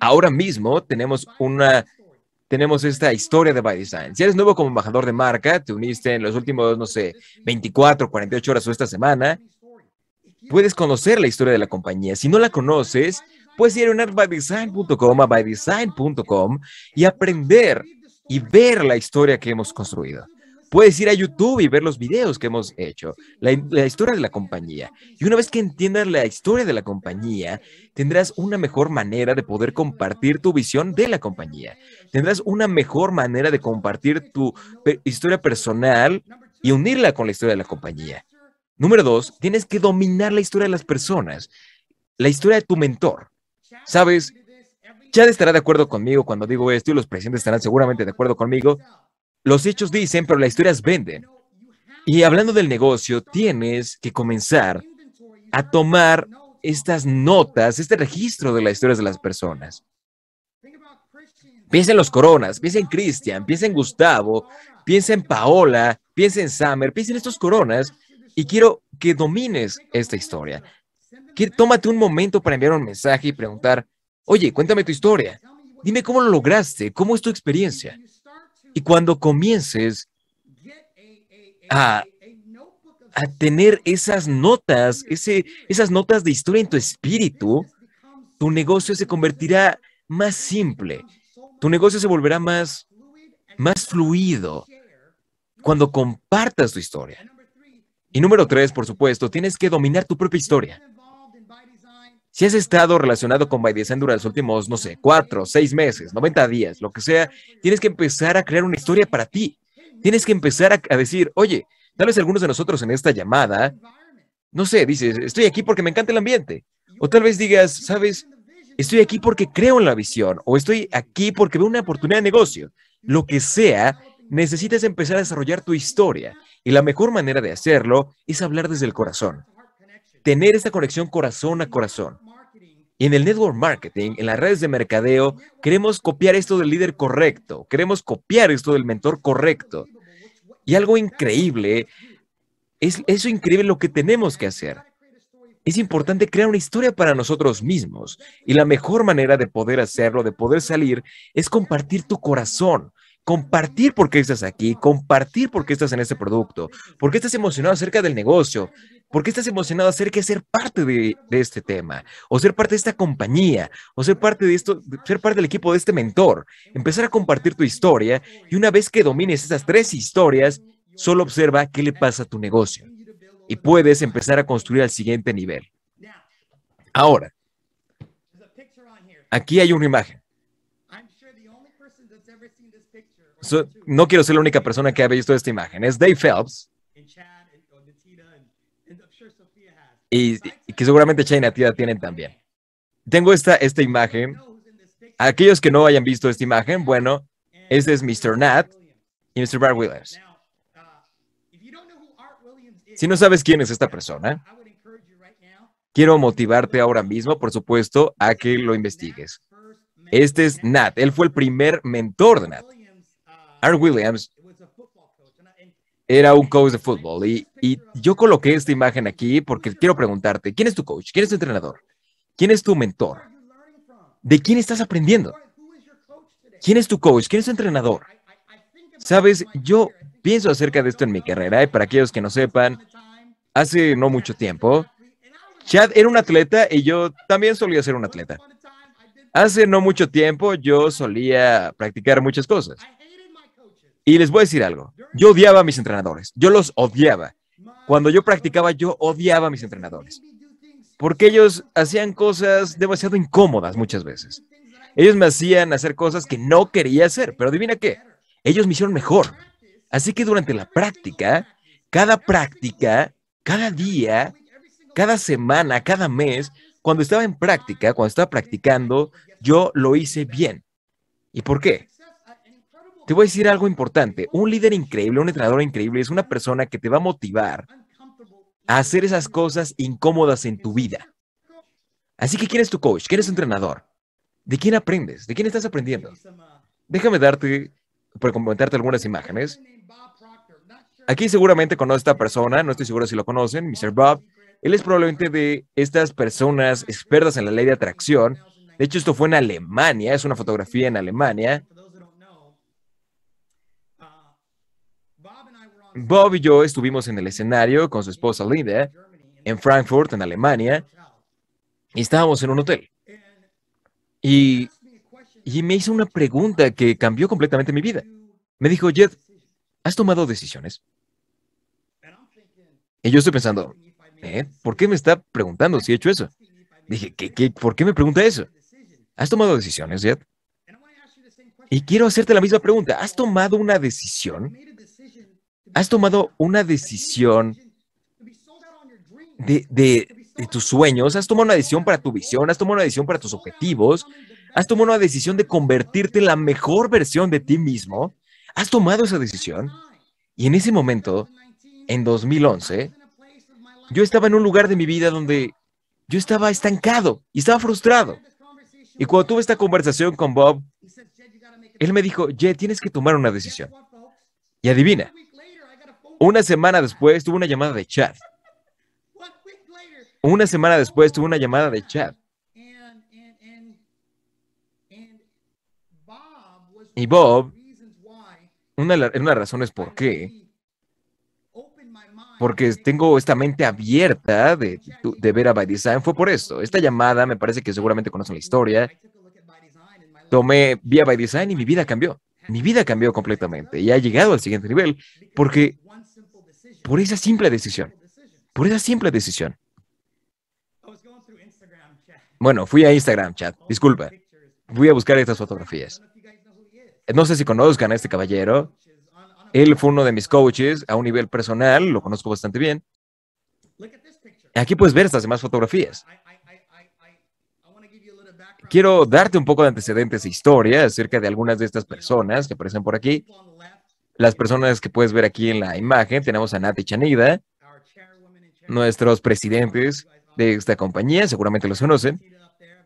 Ahora mismo tenemos una tenemos esta historia de By Design. Si eres nuevo como embajador de marca, te uniste en los últimos, no sé, 24, 48 horas o esta semana, puedes conocer la historia de la compañía. Si no la conoces, puedes ir a ByDesign.com, a bydesign.com y aprender y ver la historia que hemos construido. Puedes ir a YouTube y ver los videos que hemos hecho, la, historia de la compañía. Y una vez que entiendas la historia de la compañía, tendrás una mejor manera de poder compartir tu visión de la compañía. Tendrás una mejor manera de compartir tu historia personal y unirla con la historia de la compañía. Número dos, tienes que dominar la historia de las personas, la historia de tu mentor. Sabes, Chad estará de acuerdo conmigo cuando digo esto y los presidentes estarán seguramente de acuerdo conmigo. Los hechos dicen, pero las historias venden. Y hablando del negocio, tienes que comenzar a tomar estas notas, este registro de las historias de las personas. Piensa en los coronas, piensa en Cristian, piensa en Gustavo, piensa en Paola, piensa en Summer, piensa en estos coronas y quiero que domines esta historia. Que, tómate un momento para enviar un mensaje y preguntar, Oye, cuéntame tu historia. Dime cómo lo lograste, cómo es tu experiencia. Y cuando comiences a, tener esas notas, ese, esas notas de historia en tu espíritu, tu negocio se convertirá más simple. Tu negocio se volverá más, más fluido cuando compartas tu historia. Y número tres, por supuesto, tienes que dominar tu propia historia. Si has estado relacionado con ByteDance durante los últimos, no sé, cuatro, seis meses, 90 días, lo que sea, tienes que empezar a crear una historia para ti. Tienes que empezar a decir, oye, tal vez algunos de nosotros en esta llamada, no sé, dices, estoy aquí porque me encanta el ambiente. O tal vez digas, sabes, estoy aquí porque creo en la visión, o estoy aquí porque veo una oportunidad de negocio. Lo que sea, necesitas empezar a desarrollar tu historia. Y la mejor manera de hacerlo es hablar desde el corazón tener esa conexión corazón a corazón. Y en el network marketing, en las redes de mercadeo, queremos copiar esto del líder correcto, queremos copiar esto del mentor correcto. Y algo increíble, es eso increíble lo que tenemos que hacer. Es importante crear una historia para nosotros mismos. Y la mejor manera de poder hacerlo, de poder salir, es compartir tu corazón, compartir por qué estás aquí, compartir por qué estás en este producto, por qué estás emocionado acerca del negocio, ¿Por qué estás emocionado acerca que ser parte de, este tema? O ser parte de esta compañía, o ser parte de esto, ser parte del equipo de este mentor. Empezar a compartir tu historia y una vez que domines esas tres historias, solo observa qué le pasa a tu negocio. Y puedes empezar a construir al siguiente nivel. Ahora, aquí hay una imagen. no quiero ser la única persona que ha visto esta imagen. Es Dave Phelps, y, que seguramente China Tida tienen también. Tengo esta, esta imagen. Aquellos que no hayan visto esta imagen, bueno, este es Mr. Nat y Mr. Bart Williams. Si no sabes quién es esta persona, quiero motivarte ahora mismo, por supuesto, a que lo investigues. Este es Nat. Él fue el primer mentor de Nat. Art Williams era un coach de fútbol. Y, yo coloqué esta imagen aquí porque quiero preguntarte, ¿quién es tu coach? ¿Quién es tu entrenador? ¿Quién es tu mentor? ¿De quién estás aprendiendo? ¿Quién es tu coach? ¿Quién es tu entrenador? Sabes, yo pienso acerca de esto en mi carrera y para aquellos que no sepan, hace no mucho tiempo, Chad era un atleta y yo también solía ser un atleta. Hace no mucho tiempo yo solía practicar muchas cosas. Y les voy a decir algo, yo odiaba a mis entrenadores, yo los odiaba. Cuando yo practicaba, yo odiaba a mis entrenadores, porque ellos hacían cosas demasiado incómodas muchas veces. Ellos me hacían hacer cosas que no quería hacer, pero adivina qué, ellos me hicieron mejor. Así que durante la práctica, cada práctica, cada día, cada semana, cada mes, cuando estaba en práctica, cuando estaba practicando, yo lo hice bien. ¿Y por qué? Te voy a decir algo importante. Un líder increíble, un entrenador increíble es una persona que te va a motivar a hacer esas cosas incómodas en tu vida. Así que, ¿quién es tu coach? ¿Quién es tu entrenador? ¿De quién aprendes? ¿De quién estás aprendiendo? Déjame darte, por comentarte algunas imágenes. Aquí seguramente conoce a esta persona, no estoy seguro si lo conocen, Mr. Bob. Él es probablemente de estas personas expertas en la ley de atracción. De hecho, esto fue en Alemania, es una fotografía en Alemania. Bob y yo estuvimos en el escenario con su esposa Linda en Frankfurt, en Alemania, y estábamos en un hotel. Y, me hizo una pregunta que cambió completamente mi vida. Me dijo, Jed, ¿has tomado decisiones? Y yo estoy pensando, ¿eh? ¿por qué me está preguntando si he hecho eso? Dije, por qué me pregunta eso? ¿Has tomado decisiones, Jed? Y quiero hacerte la misma pregunta. ¿Has tomado una decisión? has tomado una decisión de, tus sueños, has tomado una decisión para tu visión, has tomado una decisión para tus objetivos, has tomado una decisión de convertirte en la mejor versión de ti mismo, has tomado esa decisión y en ese momento, en 2011, yo estaba en un lugar de mi vida donde yo estaba estancado y estaba frustrado. Y cuando tuve esta conversación con Bob, él me dijo, Jed, tienes que tomar una decisión. Y adivina, una semana después tuve una llamada de chat. Una semana después tuve una llamada de chat. Y Bob, una de las razones por qué, porque tengo esta mente abierta de, de ver a By Design, fue por esto. Esta llamada, me parece que seguramente conocen la historia. Tomé vía By Design y mi vida cambió. Mi vida cambió completamente y ha llegado al siguiente nivel porque por esa simple decisión. Por esa simple decisión. Bueno, fui a Instagram, chat. Disculpa. Voy a buscar estas fotografías. No sé si conozcan a este caballero. Él fue uno de mis coaches a un nivel personal, lo conozco bastante bien. Aquí puedes ver estas demás fotografías. Quiero darte un poco de antecedentes e historia acerca de algunas de estas personas que aparecen por aquí las personas que puedes ver aquí en la imagen, tenemos a Nati Chanida, nuestros presidentes de esta compañía, seguramente los conocen.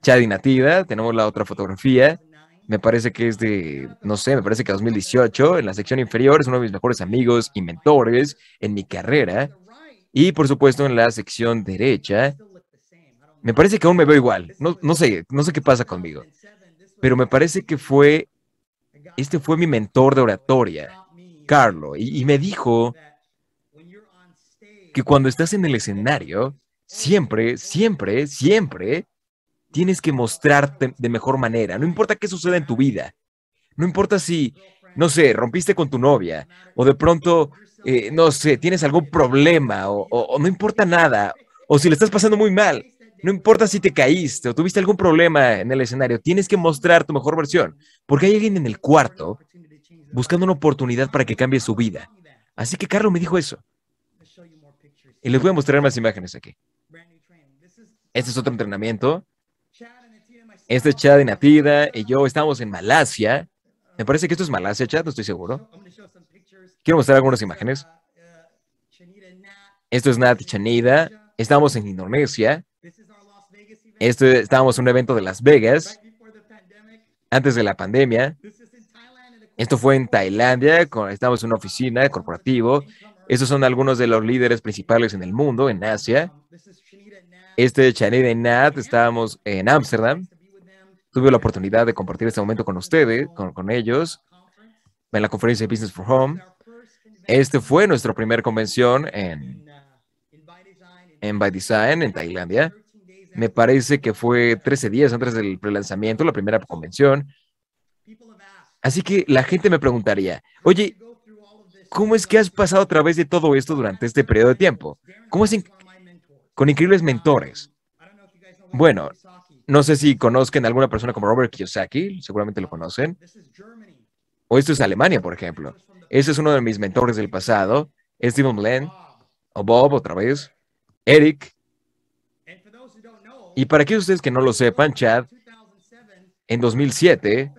Chadi Natida, tenemos la otra fotografía, me parece que es de, no sé, me parece que 2018, en la sección inferior, es uno de mis mejores amigos y mentores en mi carrera. Y por supuesto en la sección derecha, me parece que aún me veo igual, no, no sé, no sé qué pasa conmigo, pero me parece que fue, este fue mi mentor de oratoria Carlo y, me dijo que cuando estás en el escenario, siempre, siempre, siempre tienes que mostrarte de mejor manera. No importa qué suceda en tu vida. No importa si, no sé, rompiste con tu novia o de pronto, eh, no sé, tienes algún problema o, o, no importa nada o si le estás pasando muy mal. No importa si te caíste o tuviste algún problema en el escenario, tienes que mostrar tu mejor versión, porque hay alguien en el cuarto buscando una oportunidad para que cambie su vida. Así que Carlos me dijo eso. Y les voy a mostrar más imágenes aquí. Este es otro entrenamiento. Este es Chad y Natida y yo estamos en Malasia. Me parece que esto es Malasia, Chad, no estoy seguro. Quiero mostrar algunas imágenes. Esto es Nat y Chanida. Estamos en Indonesia. Esto estábamos en un evento de Las Vegas antes de la pandemia. Esto fue en Tailandia, estamos en una oficina corporativo. Estos son algunos de los líderes principales en el mundo, en Asia. Este es Chanel y Nat, estábamos en Ámsterdam. Tuve la oportunidad de compartir este momento con ustedes, con, ellos, en la conferencia de Business for Home. Este fue nuestra primera convención en, en By Design, en Tailandia. Me parece que fue 13 días antes del prelanzamiento, la primera convención. Así que la gente me preguntaría, oye, ¿cómo es que has pasado a través de todo esto durante este periodo de tiempo? ¿Cómo es con increíbles mentores? Bueno, no sé si conozcan a alguna persona como Robert Kiyosaki, seguramente lo conocen. O esto es Alemania, por ejemplo. Ese es uno de mis mentores del pasado, Steven Blen, o Bob otra vez, Eric. Y para aquellos de ustedes que no lo sepan, Chad, en 2007,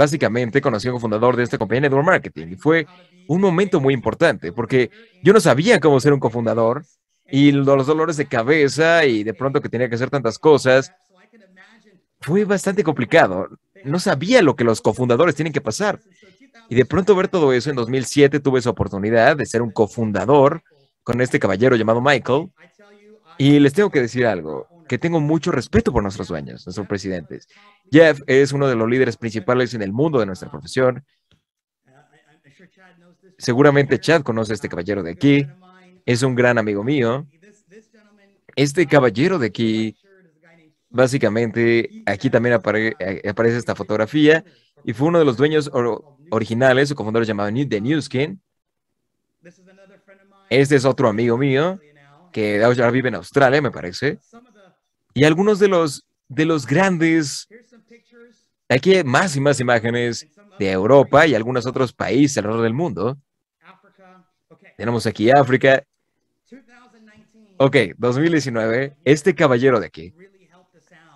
básicamente conoció un fundador de esta compañía Edward Marketing. Y fue un momento muy importante porque yo no sabía cómo ser un cofundador y los dolores de cabeza y de pronto que tenía que hacer tantas cosas. Fue bastante complicado. No sabía lo que los cofundadores tienen que pasar. Y de pronto ver todo eso, en 2007 tuve esa oportunidad de ser un cofundador con este caballero llamado Michael. Y les tengo que decir algo que tengo mucho respeto por nuestros dueños, nuestros presidentes. Jeff es uno de los líderes principales en el mundo de nuestra profesión. Seguramente Chad conoce a este caballero de aquí. Es un gran amigo mío. Este caballero de aquí, básicamente, aquí también eh, aparece esta fotografía y fue uno de los dueños originales, su cofundador llamado The Newskin. Este es otro amigo mío que ahora vive en Australia, me parece y algunos de los, de los grandes. Aquí hay más y más imágenes de Europa y algunos otros países alrededor del mundo. Tenemos aquí África. Ok, 2019, este caballero de aquí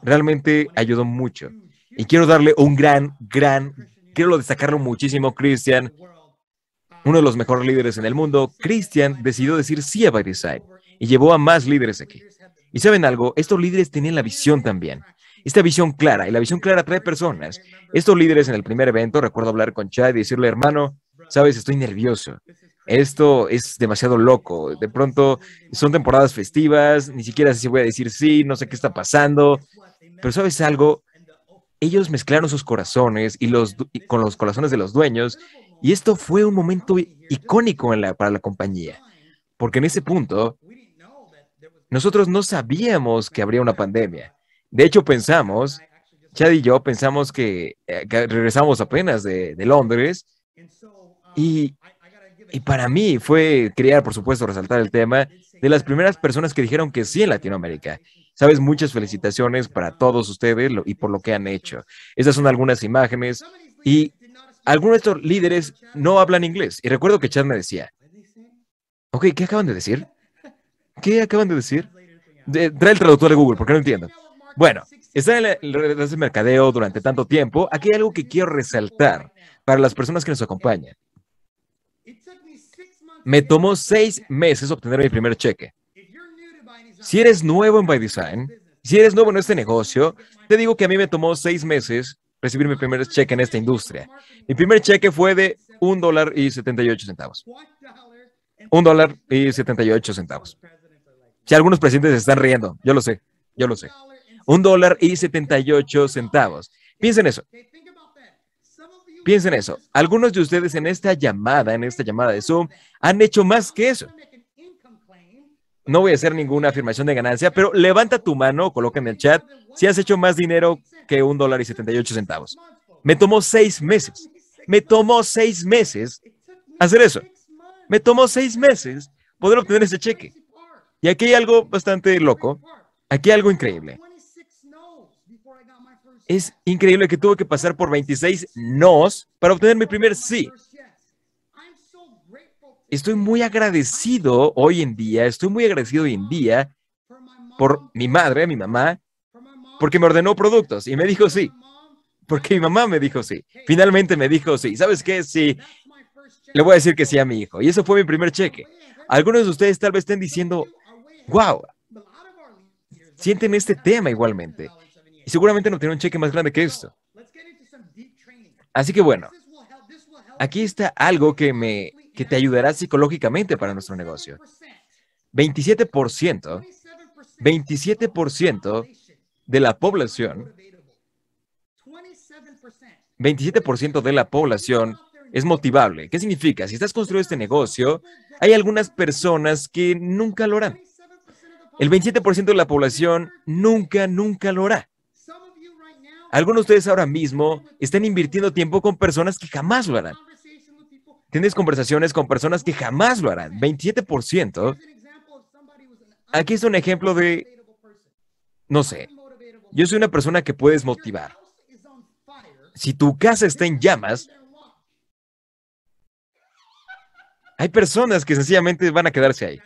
realmente ayudó mucho. Y quiero darle un gran, gran, quiero destacarlo muchísimo, Christian, uno de los mejores líderes en el mundo. Christian decidió decir sí a Design y llevó a más líderes aquí. Y saben algo, estos líderes tienen la visión también. Esta visión clara, y la visión clara trae personas. Estos líderes en el primer evento, recuerdo hablar con Chad y decirle, hermano, sabes, estoy nervioso. Esto es demasiado loco. De pronto son temporadas festivas, ni siquiera sé si voy a decir sí, no sé qué está pasando. Pero sabes algo, ellos mezclaron sus corazones y los, con los corazones de los dueños y esto fue un momento icónico para la compañía, porque en ese punto nosotros no sabíamos que habría una pandemia. De hecho, pensamos, Chad y yo pensamos que, eh, regresamos apenas de, Londres y, para mí fue, crear, por supuesto resaltar el tema, de las primeras personas que dijeron que sí en Latinoamérica. Sabes, muchas felicitaciones para todos ustedes y por lo que han hecho. Estas son algunas imágenes y algunos de estos líderes no hablan inglés. Y recuerdo que Chad me decía, ok, ¿qué acaban de decir? ¿Qué acaban de decir? trae el traductor de Google, porque no entiendo. Bueno, está en el de mercadeo durante tanto tiempo, aquí hay algo que quiero resaltar para las personas que nos acompañan. Me tomó seis meses obtener mi primer cheque. Si eres nuevo en By Design, si eres nuevo en este negocio, te digo que a mí me tomó seis meses recibir mi primer cheque en esta industria. Mi primer cheque fue de un dólar y ocho centavos. Un dólar y 78 centavos. Si algunos presidentes están riendo, yo lo sé, yo lo sé. Un dólar y 78 centavos. Piensen eso. Piensen eso. Algunos de ustedes en esta llamada, en esta llamada de Zoom, han hecho más que eso. No voy a hacer ninguna afirmación de ganancia, pero levanta tu mano, coloca en el chat si has hecho más dinero que un dólar y 78 centavos. Me tomó seis meses. Me tomó seis meses hacer eso. Me tomó seis meses poder obtener ese cheque. Y aquí hay algo bastante loco, aquí hay algo increíble. Es increíble que tuve que pasar por 26 nos para obtener mi primer sí. Estoy muy agradecido hoy en día, estoy muy agradecido hoy en día por mi madre, mi mamá, porque me ordenó productos y me dijo sí. Porque mi mamá me dijo sí. Finalmente me dijo sí. ¿Sabes qué? Sí. Le voy a decir que sí a mi hijo. Y eso fue mi primer cheque. Algunos de ustedes tal vez estén diciendo, wow, sienten este tema igualmente. Y seguramente no tienen un cheque más grande que esto. Así que bueno, aquí está algo que, me, que te ayudará psicológicamente para nuestro negocio. 27%, 27% de la población, 27% de la población es motivable. ¿Qué significa? Si estás construyendo este negocio, hay algunas personas que nunca lo harán. El 27% de la población nunca, nunca lo hará. Algunos de ustedes ahora mismo están invirtiendo tiempo con personas que jamás lo harán. Tienes conversaciones con personas que jamás lo harán. 27%. Aquí es un ejemplo de, no sé, yo soy una persona que puedes motivar. Si tu casa está en llamas, hay personas que sencillamente van a quedarse ahí.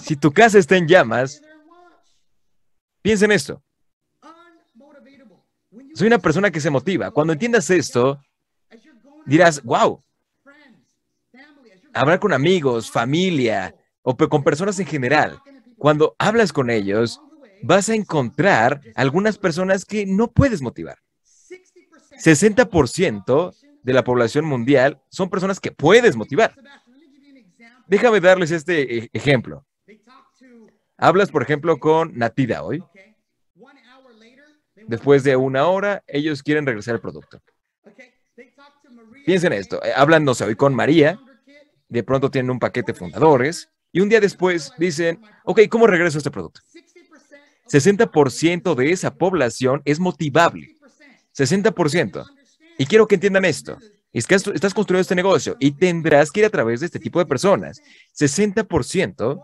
Si tu casa está en llamas, piensa en esto. Soy una persona que se motiva. Cuando entiendas esto, dirás, wow. Hablar con amigos, familia o con personas en general. Cuando hablas con ellos, vas a encontrar algunas personas que no puedes motivar. 60% de la población mundial son personas que puedes motivar. Déjame darles este eh, ejemplo. Hablas, por ejemplo, con Natida hoy. Después de una hora, ellos quieren regresar el producto. Piensen esto. Eh, hablan, no sé, hoy con María. De pronto tienen un paquete de fundadores. Y un día después dicen, ok, ¿cómo regreso este producto? 60% de esa población es motivable. 60%. Y quiero que entiendan esto es que estás construyendo este negocio y tendrás que ir a través de este tipo de personas. 60%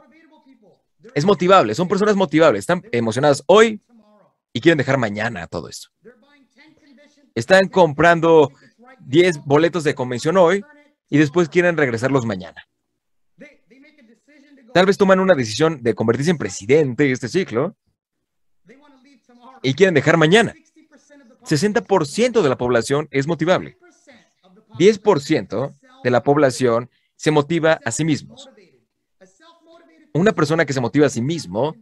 es motivable, son personas motivables, están emocionadas hoy y quieren dejar mañana todo esto. Están comprando 10 boletos de convención hoy y después quieren regresarlos mañana. Tal vez toman una decisión de convertirse en presidente este ciclo y quieren dejar mañana. 60% de la población es motivable. 10% de la población se motiva a sí mismos. Una persona que se motiva a sí mismo,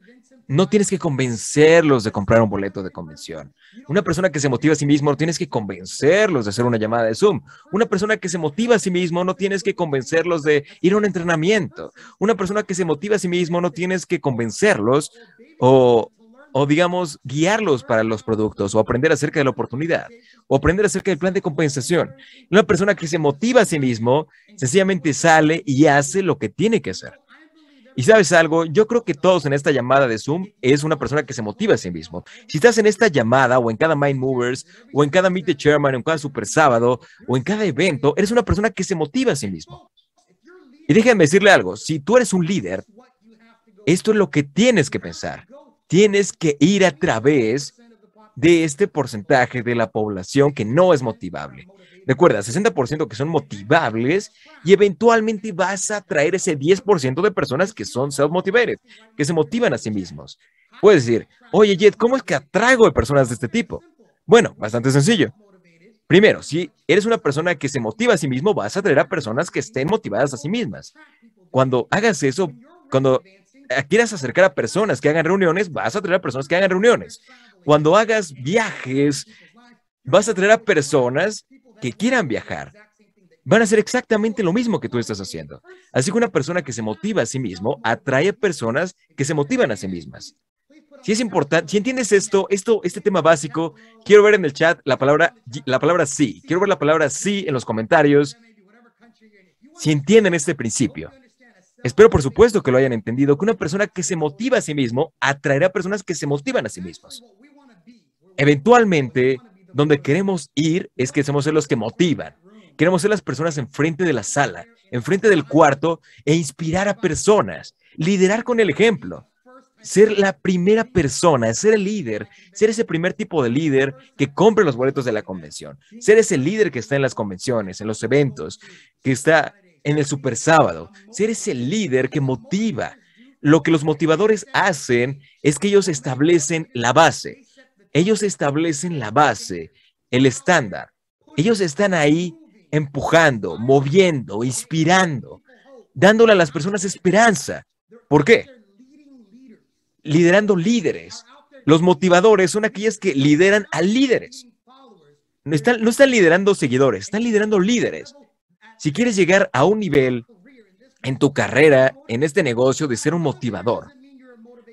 no tienes que convencerlos de comprar un boleto de convención. Una persona que se motiva a sí mismo, no tienes que convencerlos de hacer una llamada de Zoom. Una persona que se motiva a sí mismo, no tienes que convencerlos de ir a un entrenamiento. Una persona que se motiva a sí mismo, no tienes que convencerlos o o digamos, guiarlos para los productos, o aprender acerca de la oportunidad, o aprender acerca del plan de compensación. Una persona que se motiva a sí mismo, sencillamente sale y hace lo que tiene que hacer. Y sabes algo, yo creo que todos en esta llamada de Zoom es una persona que se motiva a sí mismo. Si estás en esta llamada o en cada Mind Movers o en cada Meet the Chairman, o en cada Super Sábado o en cada evento, eres una persona que se motiva a sí mismo. Y déjenme decirle algo, si tú eres un líder, esto es lo que tienes que pensar tienes que ir a través de este porcentaje de la población que no es motivable. Recuerda, 60% que son motivables y eventualmente vas a traer ese 10% de personas que son self-motivated, que se motivan a sí mismos. Puedes decir, oye Jet, ¿cómo es que atraigo a personas de este tipo? Bueno, bastante sencillo. Primero, si eres una persona que se motiva a sí mismo, vas a atraer a personas que estén motivadas a sí mismas. Cuando hagas eso, cuando quieras acercar a personas que hagan reuniones, vas a traer a personas que hagan reuniones. Cuando hagas viajes, vas a traer a personas que quieran viajar. Van a hacer exactamente lo mismo que tú estás haciendo. Así que una persona que se motiva a sí mismo atrae a personas que se motivan a sí mismas. Si es importante, si entiendes esto, esto, este tema básico, quiero ver en el chat la palabra, la palabra sí. Quiero ver la palabra sí en los comentarios. Si entienden este principio. Espero, por supuesto, que lo hayan entendido, que una persona que se motiva a sí mismo atraerá personas que se motivan a sí mismos. Eventualmente, donde queremos ir es que somos los que motivan. Queremos ser las personas enfrente de la sala, enfrente del cuarto e inspirar a personas, liderar con el ejemplo, ser la primera persona, ser el líder, ser ese primer tipo de líder que compre los boletos de la convención, ser ese líder que está en las convenciones, en los eventos, que está en el Super Sábado. Si eres el líder que motiva, lo que los motivadores hacen es que ellos establecen la base. Ellos establecen la base, el estándar. Ellos están ahí empujando, moviendo, inspirando, dándole a las personas esperanza. ¿Por qué? Liderando líderes. Los motivadores son aquellos que lideran a líderes. No están, no están liderando seguidores, están liderando líderes. Si quieres llegar a un nivel en tu carrera, en este negocio de ser un motivador,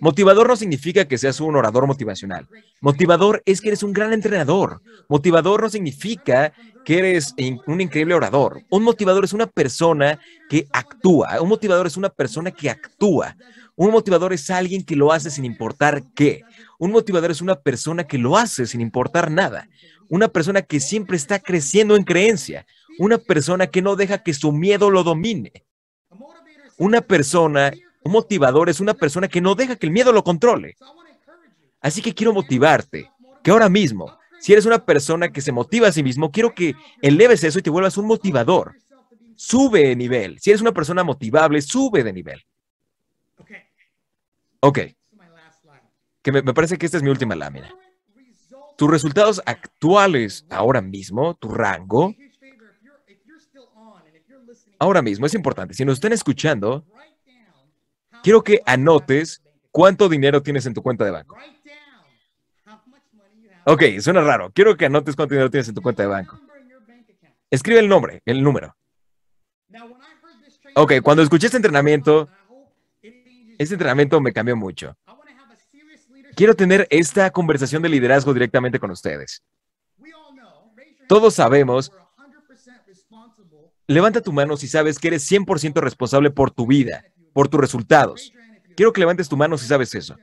Motivador no significa que seas un orador motivacional. Motivador es que eres un gran entrenador. Motivador no significa que eres un increíble orador. Un motivador es una persona que actúa. Un motivador es una persona que actúa. Un motivador es alguien que lo hace sin importar qué. Un motivador es una persona que lo hace sin importar nada. Una persona que siempre está creciendo en creencia. Una persona que no deja que su miedo lo domine. Una persona, un motivador es una persona que no deja que el miedo lo controle. Así que quiero motivarte, que ahora mismo, si eres una persona que se motiva a sí mismo, quiero que eleves eso y te vuelvas un motivador. Sube de nivel. Si eres una persona motivable, sube de nivel. Ok. Que me parece que esta es mi última lámina tus resultados actuales ahora mismo, tu rango, ahora mismo, es importante, si nos están escuchando, quiero que anotes cuánto dinero tienes en tu cuenta de banco. Ok, suena raro. Quiero que anotes cuánto dinero tienes en tu cuenta de banco. Escribe el nombre, el número. Ok, cuando escuché este entrenamiento, este entrenamiento me cambió mucho. Quiero tener esta conversación de liderazgo directamente con ustedes. Todos sabemos Levanta tu mano si sabes que eres 100% responsable por tu vida, por tus resultados. Quiero que levantes tu mano si sabes eso.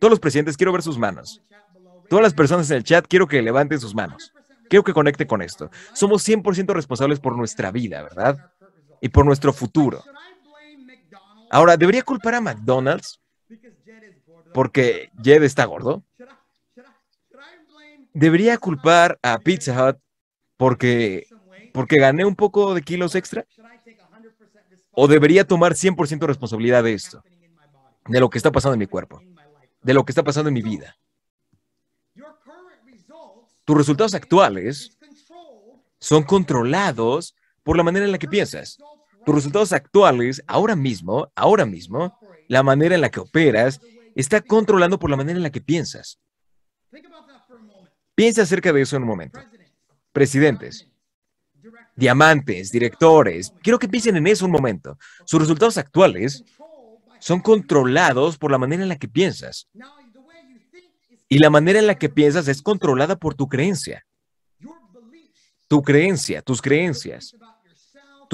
Todos los presidentes, quiero ver sus manos. Todas las personas en el chat, quiero que levanten sus manos. Quiero que conecte con esto. Somos 100% responsables por nuestra vida, ¿verdad? Y por nuestro futuro. Ahora, ¿debería culpar a McDonald's porque Jed está gordo? ¿Debería culpar a Pizza Hut porque porque gané un poco de kilos extra? ¿O debería tomar 100% responsabilidad de esto? De lo que está pasando en mi cuerpo, de lo que está pasando en mi vida. Tus resultados actuales son controlados por la manera en la que piensas. Tus resultados actuales, ahora mismo, ahora mismo, la manera en la que operas, está controlando por la manera en la que piensas. Piensa acerca de eso en un momento. Presidentes, diamantes, directores. Quiero que piensen en eso un momento. Sus resultados actuales son controlados por la manera en la que piensas. Y la manera en la que piensas es controlada por tu creencia. Tu creencia, tus creencias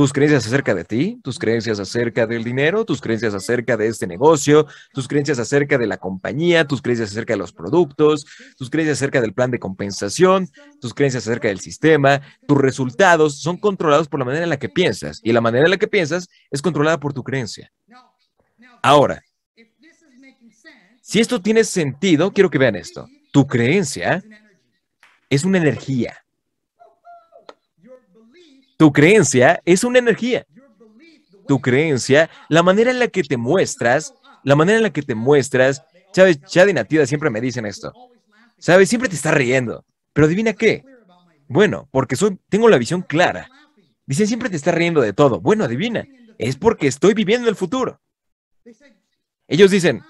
tus creencias acerca de ti, tus creencias acerca del dinero, tus creencias acerca de este negocio, tus creencias acerca de la compañía, tus creencias acerca de los productos, tus creencias acerca del plan de compensación, tus creencias acerca del sistema, tus resultados son controlados por la manera en la que piensas y la manera en la que piensas es controlada por tu creencia. Ahora, si esto tiene sentido, quiero que vean esto. Tu creencia es una energía. Tu creencia es una energía. Tu creencia, la manera en la que te muestras, la manera en la que te muestras, Chávez, Chad y Natida siempre me dicen esto. Sabes, siempre te está riendo. Pero adivina qué. Bueno, porque soy, tengo la visión clara. Dicen siempre te está riendo de todo. Bueno, adivina. Es porque estoy viviendo el futuro. Ellos dicen,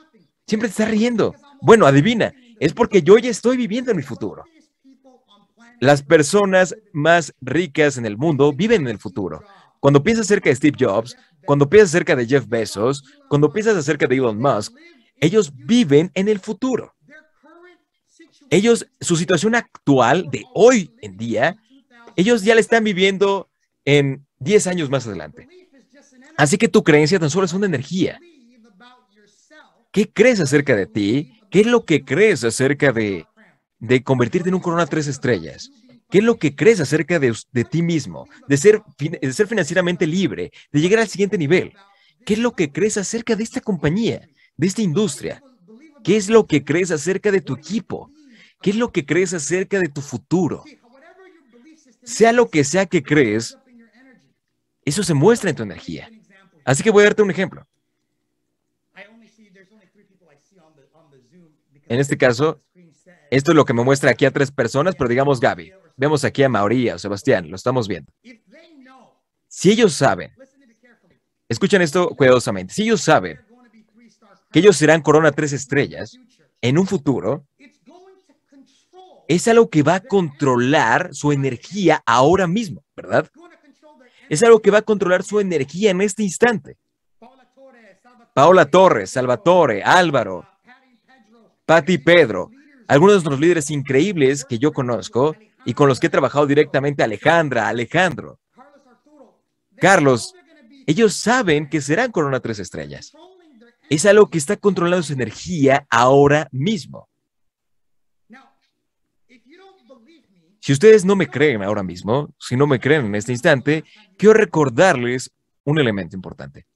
siempre te está riendo. Bueno, adivina. Es porque yo ya estoy viviendo mi futuro. Las personas más ricas en el mundo viven en el futuro. Cuando piensas acerca de Steve Jobs, cuando piensas acerca de Jeff Bezos, cuando piensas acerca de Elon Musk, ellos viven en el futuro. Ellos, su situación actual de hoy en día, ellos ya la están viviendo en 10 años más adelante. Así que tu creencia tan solo es una energía. ¿Qué crees acerca de ti? ¿Qué es lo que crees acerca de de convertirte en un Corona tres estrellas? ¿Qué es lo que crees acerca de, ti mismo? De ser, de ser financieramente libre, de llegar al siguiente nivel. ¿Qué es lo que crees acerca de esta compañía, de esta industria? ¿Qué es lo que crees acerca de tu equipo? ¿Qué es lo que crees acerca de tu futuro? Sea lo que sea que crees, eso se muestra en tu energía. Así que voy a darte un ejemplo. En este caso, esto es lo que me muestra aquí a tres personas, pero digamos Gaby. Vemos aquí a o Sebastián, lo estamos viendo. Si ellos saben, escuchen esto cuidadosamente, si ellos saben que ellos serán corona tres estrellas en un futuro, es algo que va a controlar su energía ahora mismo, ¿verdad? Es algo que va a controlar su energía en este instante. Paola Torres, Salvatore, Álvaro, Patti Pedro, algunos de nuestros líderes increíbles que yo conozco y con los que he trabajado directamente, Alejandra, Alejandro, Carlos, ellos saben que serán Corona Tres Estrellas. Es algo que está controlando su energía ahora mismo. Si ustedes no me creen ahora mismo, si no me creen en este instante, quiero recordarles un elemento importante.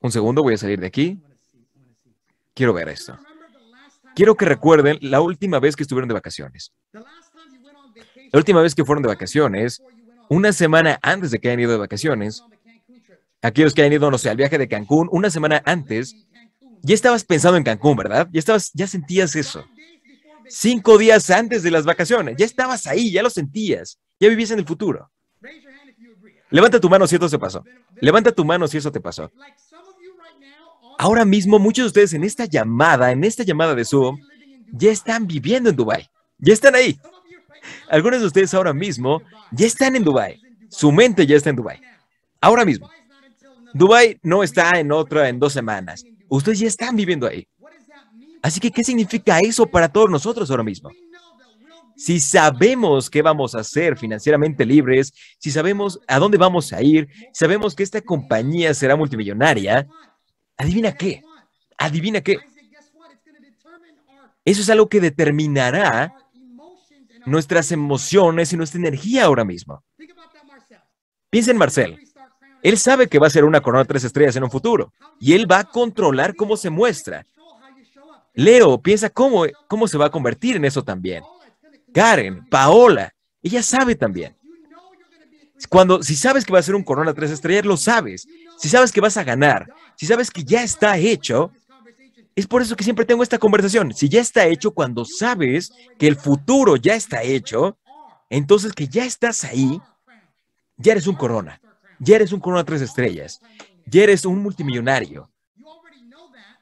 Un segundo, voy a salir de aquí. Quiero ver esto quiero que recuerden la última vez que estuvieron de vacaciones. La última vez que fueron de vacaciones, una semana antes de que hayan ido de vacaciones, aquellos que hayan ido, no sé, al viaje de Cancún, una semana antes, ya estabas pensando en Cancún, ¿verdad? Ya estabas, ya sentías eso. Cinco días antes de las vacaciones, ya estabas ahí, ya lo sentías, ya vivías en el futuro. Levanta tu mano si esto te pasó. Levanta tu mano si eso te pasó ahora mismo muchos de ustedes en esta llamada, en esta llamada de Zoom, ya están viviendo en Dubai, ya están ahí. Algunos de ustedes ahora mismo ya están en Dubai, su mente ya está en Dubai, ahora mismo. Dubai no está en otra en dos semanas, ustedes ya están viviendo ahí. Así que, ¿qué significa eso para todos nosotros ahora mismo? si sabemos qué vamos a hacer financieramente libres, si sabemos a dónde vamos a ir, sabemos que esta compañía será multimillonaria, ¿Adivina qué? ¿Adivina qué? Eso es algo que determinará nuestras emociones y nuestra energía ahora mismo. Piensa en Marcel. Él sabe que va a ser una corona de tres estrellas en un futuro y él va a controlar cómo se muestra. Leo piensa cómo, cómo se va a convertir en eso también. Karen, Paola, ella sabe también. Cuando, si sabes que va a ser un Corona tres estrellas, lo sabes. Si sabes que vas a ganar, si sabes que ya está hecho, es por eso que siempre tengo esta conversación. Si ya está hecho, cuando sabes que el futuro ya está hecho, entonces que ya estás ahí, ya eres un Corona. Ya eres un Corona tres estrellas. Ya eres un multimillonario.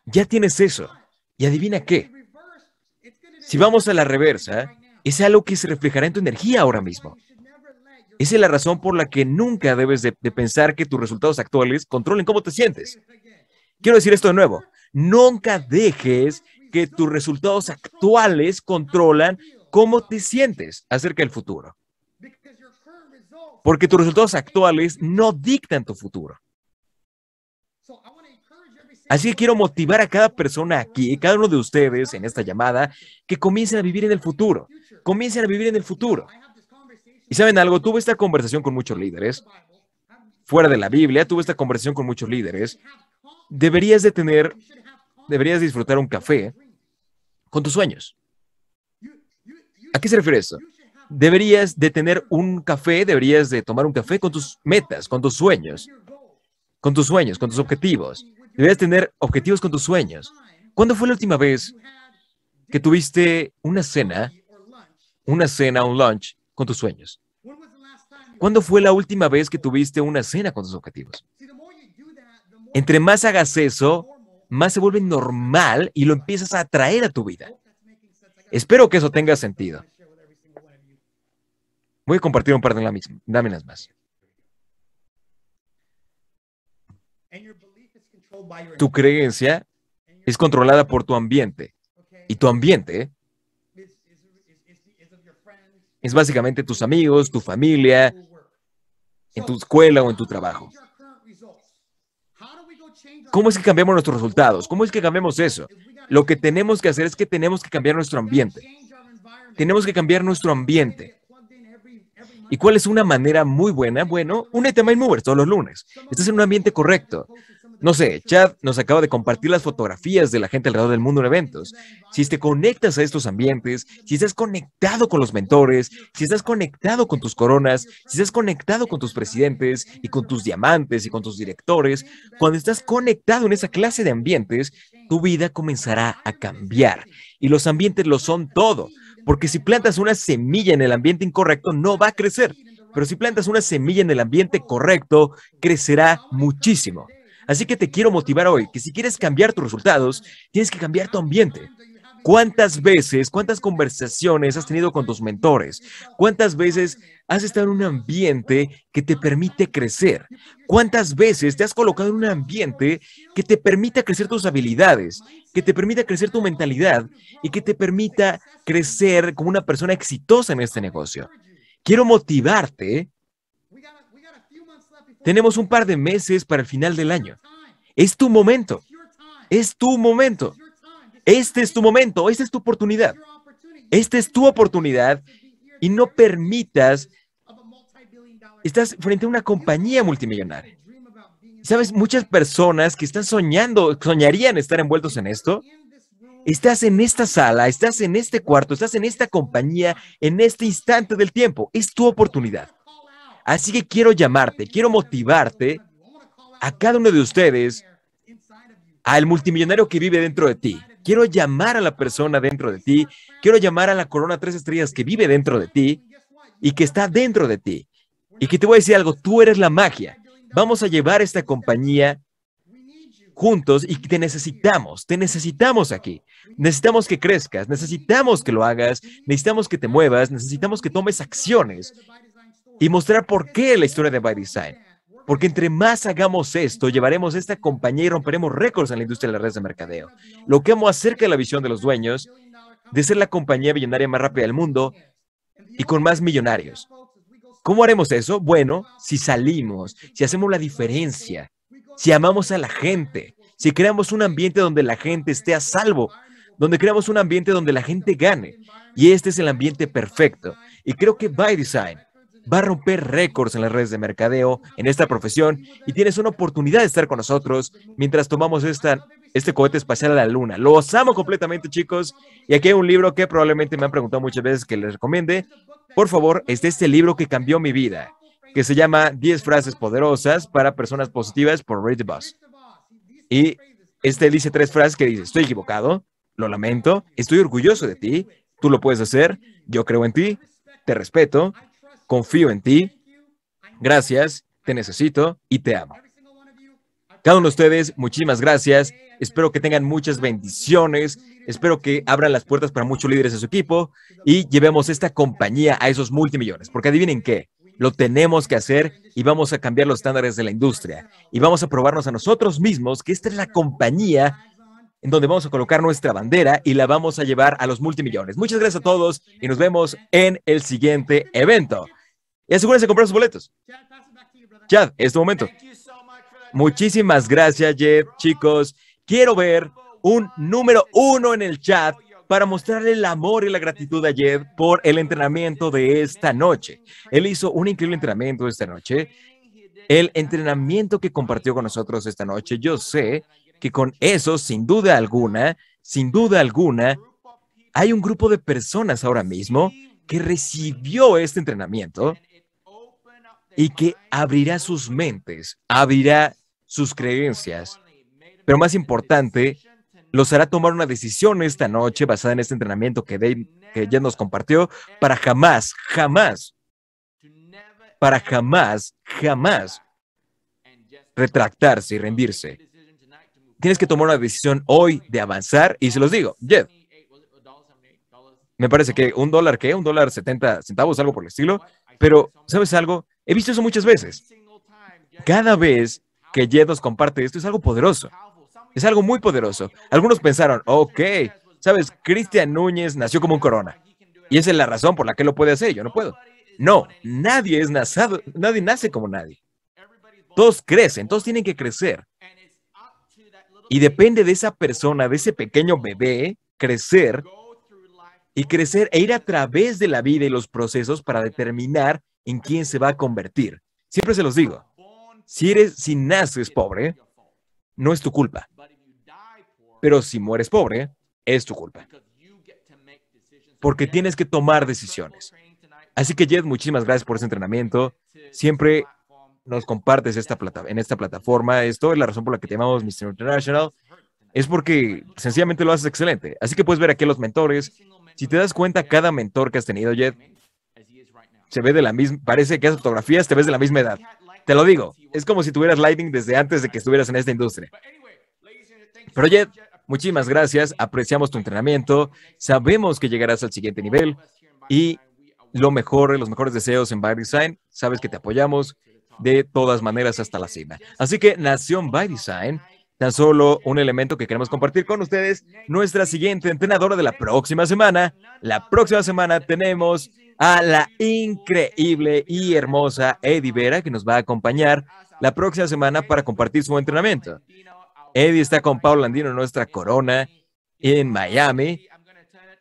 Ya tienes eso. Y adivina qué. Si vamos a la reversa, es algo que se reflejará en tu energía ahora mismo. Esa es la razón por la que nunca debes de, pensar que tus resultados actuales controlen cómo te sientes. Quiero decir esto de nuevo. Nunca dejes que tus resultados actuales controlan cómo te sientes acerca del futuro. Porque tus resultados actuales no dictan tu futuro. Así que quiero motivar a cada persona aquí, cada uno de ustedes en esta llamada, que comiencen a vivir en el futuro. Comiencen a vivir en el futuro. Y saben algo, tuve esta conversación con muchos líderes, fuera de la Biblia, tuve esta conversación con muchos líderes. Deberías de tener, deberías disfrutar un café con tus sueños. ¿A qué se refiere eso? Deberías de tener un café, deberías de tomar un café con tus metas, con tus sueños, con tus sueños, con tus objetivos. Deberías tener objetivos con tus sueños. ¿Cuándo fue la última vez que tuviste una cena, una cena, un lunch con tus sueños? ¿Cuándo fue la última vez que tuviste una cena con tus objetivos? Entre más hagas eso, más se vuelve normal y lo empiezas a atraer a tu vida. Espero que eso tenga sentido. Voy a compartir un par de láminas más. Tu creencia es controlada por tu ambiente y tu ambiente es básicamente tus amigos, tu familia, en tu escuela o en tu trabajo. ¿Cómo es que cambiamos nuestros resultados? ¿Cómo es que cambiamos eso? Lo que tenemos que hacer es que tenemos que cambiar nuestro ambiente. Tenemos que cambiar nuestro ambiente. ¿Y cuál es una manera muy buena? Bueno, únete a movers todos los lunes. Estás en un ambiente correcto. No sé, Chad nos acaba de compartir las fotografías de la gente alrededor del mundo en eventos. Si te conectas a estos ambientes, si estás conectado con los mentores, si estás conectado con tus coronas, si estás conectado con tus presidentes y con tus diamantes y con tus directores, cuando estás conectado en esa clase de ambientes, tu vida comenzará a cambiar. Y los ambientes lo son todo, porque si plantas una semilla en el ambiente incorrecto, no va a crecer. Pero si plantas una semilla en el ambiente correcto, crecerá muchísimo. Así que te quiero motivar hoy, que si quieres cambiar tus resultados, tienes que cambiar tu ambiente. ¿Cuántas veces, cuántas conversaciones has tenido con tus mentores? ¿Cuántas veces has estado en un ambiente que te permite crecer? ¿Cuántas veces te has colocado en un ambiente que te permita crecer tus habilidades, que te permita crecer tu mentalidad y que te permita crecer como una persona exitosa en este negocio? Quiero motivarte tenemos un par de meses para el final del año. Es tu momento. Es tu momento. Este es tu momento. Esta es tu oportunidad. Esta es tu oportunidad y no permitas... Estás frente a una compañía multimillonaria. Sabes, muchas personas que están soñando, soñarían estar envueltos en esto. Estás en esta sala, estás en este cuarto, estás en esta compañía, en este instante del tiempo. Es tu oportunidad. Así que quiero llamarte, quiero motivarte a cada uno de ustedes, al multimillonario que vive dentro de ti. Quiero llamar a la persona dentro de ti, quiero llamar a la corona tres estrellas que vive dentro de ti y que está dentro de ti. Y que te voy a decir algo, tú eres la magia. Vamos a llevar esta compañía juntos y te necesitamos, te necesitamos aquí. Necesitamos que crezcas, necesitamos que lo hagas, necesitamos que te muevas, necesitamos que tomes acciones y mostrar por qué la historia de By Design. Porque entre más hagamos esto, llevaremos esta compañía y romperemos récords en la industria de las redes de mercadeo. Lo que amo acerca de la visión de los dueños, de ser la compañía millonaria más rápida del mundo y con más millonarios. ¿Cómo haremos eso? Bueno, si salimos, si hacemos la diferencia, si amamos a la gente, si creamos un ambiente donde la gente esté a salvo, donde creamos un ambiente donde la gente gane. Y este es el ambiente perfecto. Y creo que By Design va a romper récords en las redes de mercadeo, en esta profesión, y tienes una oportunidad de estar con nosotros mientras tomamos esta, este cohete espacial a la luna. Lo amo completamente, chicos. Y aquí hay un libro que probablemente me han preguntado muchas veces que les recomiende. Por favor, es de este libro que cambió mi vida, que se llama 10 frases poderosas para personas positivas por Read the Boss. Y este dice tres frases que dice, estoy equivocado, lo lamento, estoy orgulloso de ti, tú lo puedes hacer, yo creo en ti, te respeto confío en ti, gracias, te necesito y te amo. Cada uno de ustedes, muchísimas gracias. Espero que tengan muchas bendiciones. Espero que abran las puertas para muchos líderes de su equipo y llevemos esta compañía a esos multimillones. Porque adivinen qué, lo tenemos que hacer y vamos a cambiar los estándares de la industria. Y vamos a probarnos a nosotros mismos que esta es la compañía en donde vamos a colocar nuestra bandera y la vamos a llevar a los multimillones. Muchas gracias a todos y nos vemos en el siguiente evento. Y asegúrense de comprar sus boletos. Chad, es momento. Muchísimas gracias, Jeff. Chicos, quiero ver un número uno en el chat para mostrarle el amor y la gratitud a Jeff por el entrenamiento de esta noche. Él hizo un increíble entrenamiento esta noche. El entrenamiento que compartió con nosotros esta noche, yo sé que con eso, sin duda alguna, sin duda alguna, hay un grupo de personas ahora mismo que recibió este entrenamiento y que abrirá sus mentes, abrirá sus creencias, pero más importante, los hará tomar una decisión esta noche basada en este entrenamiento que, Dave, que nos compartió para jamás, jamás, para jamás, jamás retractarse y rendirse. Tienes que tomar una decisión hoy de avanzar y se los digo, Jed, me parece que un dólar, ¿qué? Un dólar setenta centavos, algo por el estilo. Pero, ¿sabes algo? He visto eso muchas veces. Cada vez que Yedos comparte esto es algo poderoso. Es algo muy poderoso. Algunos pensaron, ok, sabes, Cristian Núñez nació como un corona. Y esa es la razón por la que lo puede hacer, yo no puedo. No, nadie es nazado, nadie nace como nadie. Todos crecen, todos tienen que crecer. Y depende de esa persona, de ese pequeño bebé, crecer y crecer e ir a través de la vida y los procesos para determinar en quién se va a convertir. Siempre se los digo, si eres, si naces pobre, no es tu culpa. Pero si mueres pobre, es tu culpa. Porque tienes que tomar decisiones. Así que, Jed, muchísimas gracias por ese entrenamiento. Siempre nos compartes esta plata, en esta plataforma. Esto es la razón por la que te llamamos Mr. International. Es porque sencillamente lo haces excelente. Así que puedes ver aquí a los mentores. Si te das cuenta, cada mentor que has tenido, Jed, se ve de la misma, parece que esas fotografías te ves de la misma edad. Te lo digo, es como si tuvieras lighting desde antes de que estuvieras en esta industria. Pero oye, muchísimas gracias, apreciamos tu entrenamiento, sabemos que llegarás al siguiente nivel y lo mejor, los mejores deseos en By Design, sabes que te apoyamos de todas maneras hasta la cima. Así que Nación By Design, tan solo un elemento que queremos compartir con ustedes, nuestra siguiente entrenadora de la próxima semana. La próxima semana tenemos a la increíble y hermosa Eddie Vera, que nos va a acompañar la próxima semana para compartir su entrenamiento. Eddie está con Paula Andino en nuestra corona en Miami.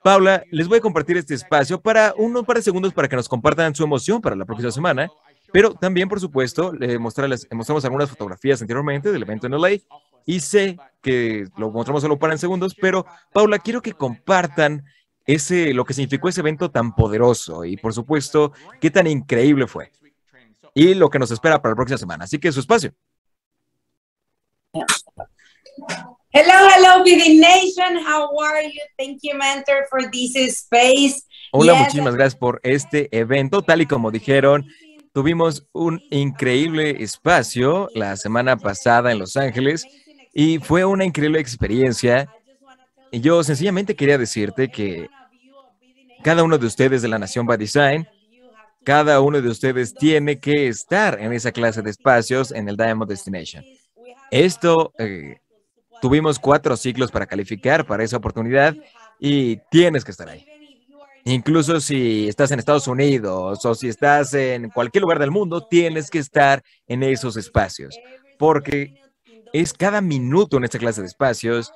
Paula, les voy a compartir este espacio para unos par de segundos para que nos compartan su emoción para la próxima semana. Pero también, por supuesto, le mostramos algunas fotografías anteriormente del evento en LA y sé que lo mostramos solo para en segundos, pero Paula, quiero que compartan ese, lo que significó ese evento tan poderoso y por supuesto qué tan increíble fue y lo que nos espera para la próxima semana. Así que su espacio. Hello, hello, BD Nation. How are you? Thank you, mentor, for this space. Hola, muchísimas gracias por este evento. Tal y como dijeron, tuvimos un increíble espacio la semana pasada en Los Ángeles y fue una increíble experiencia yo sencillamente quería decirte que cada uno de ustedes de la Nación by Design, cada uno de ustedes tiene que estar en esa clase de espacios en el Diamond Destination. Esto, eh, tuvimos cuatro ciclos para calificar para esa oportunidad y tienes que estar ahí. Incluso si estás en Estados Unidos o si estás en cualquier lugar del mundo, tienes que estar en esos espacios, porque es cada minuto en esta clase de espacios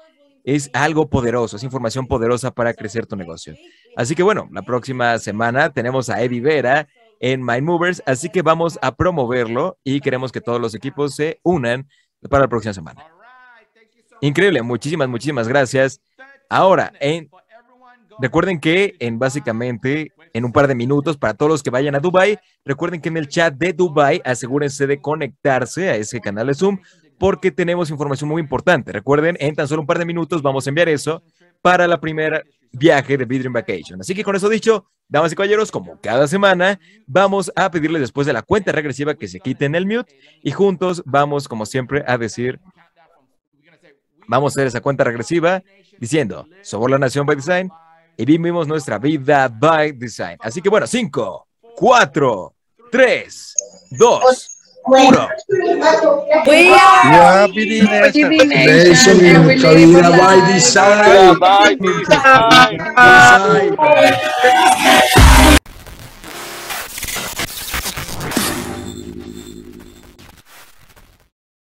es algo poderoso, es información poderosa para crecer tu negocio. Así que bueno, la próxima semana tenemos a Eddie Vera en Mind Movers, así que vamos a promoverlo y queremos que todos los equipos se unan para la próxima semana. Increíble, muchísimas, muchísimas gracias. Ahora, en, recuerden que en básicamente en un par de minutos para todos los que vayan a Dubai, recuerden que en el chat de Dubai asegúrense de conectarse a ese canal de Zoom porque tenemos información muy importante. Recuerden, en tan solo un par de minutos vamos a enviar eso para la primera viaje de Bedroom Vacation. Así que con eso dicho, damas y caballeros, como cada semana, vamos a pedirles después de la cuenta regresiva que se quiten el mute y juntos vamos, como siempre, a decir, vamos a hacer esa cuenta regresiva diciendo, sobre la Nación by Design y vivimos nuestra vida by Design. Así que bueno, cinco, cuatro, tres, dos. Pura. We are Divination in Kalina by design. By design.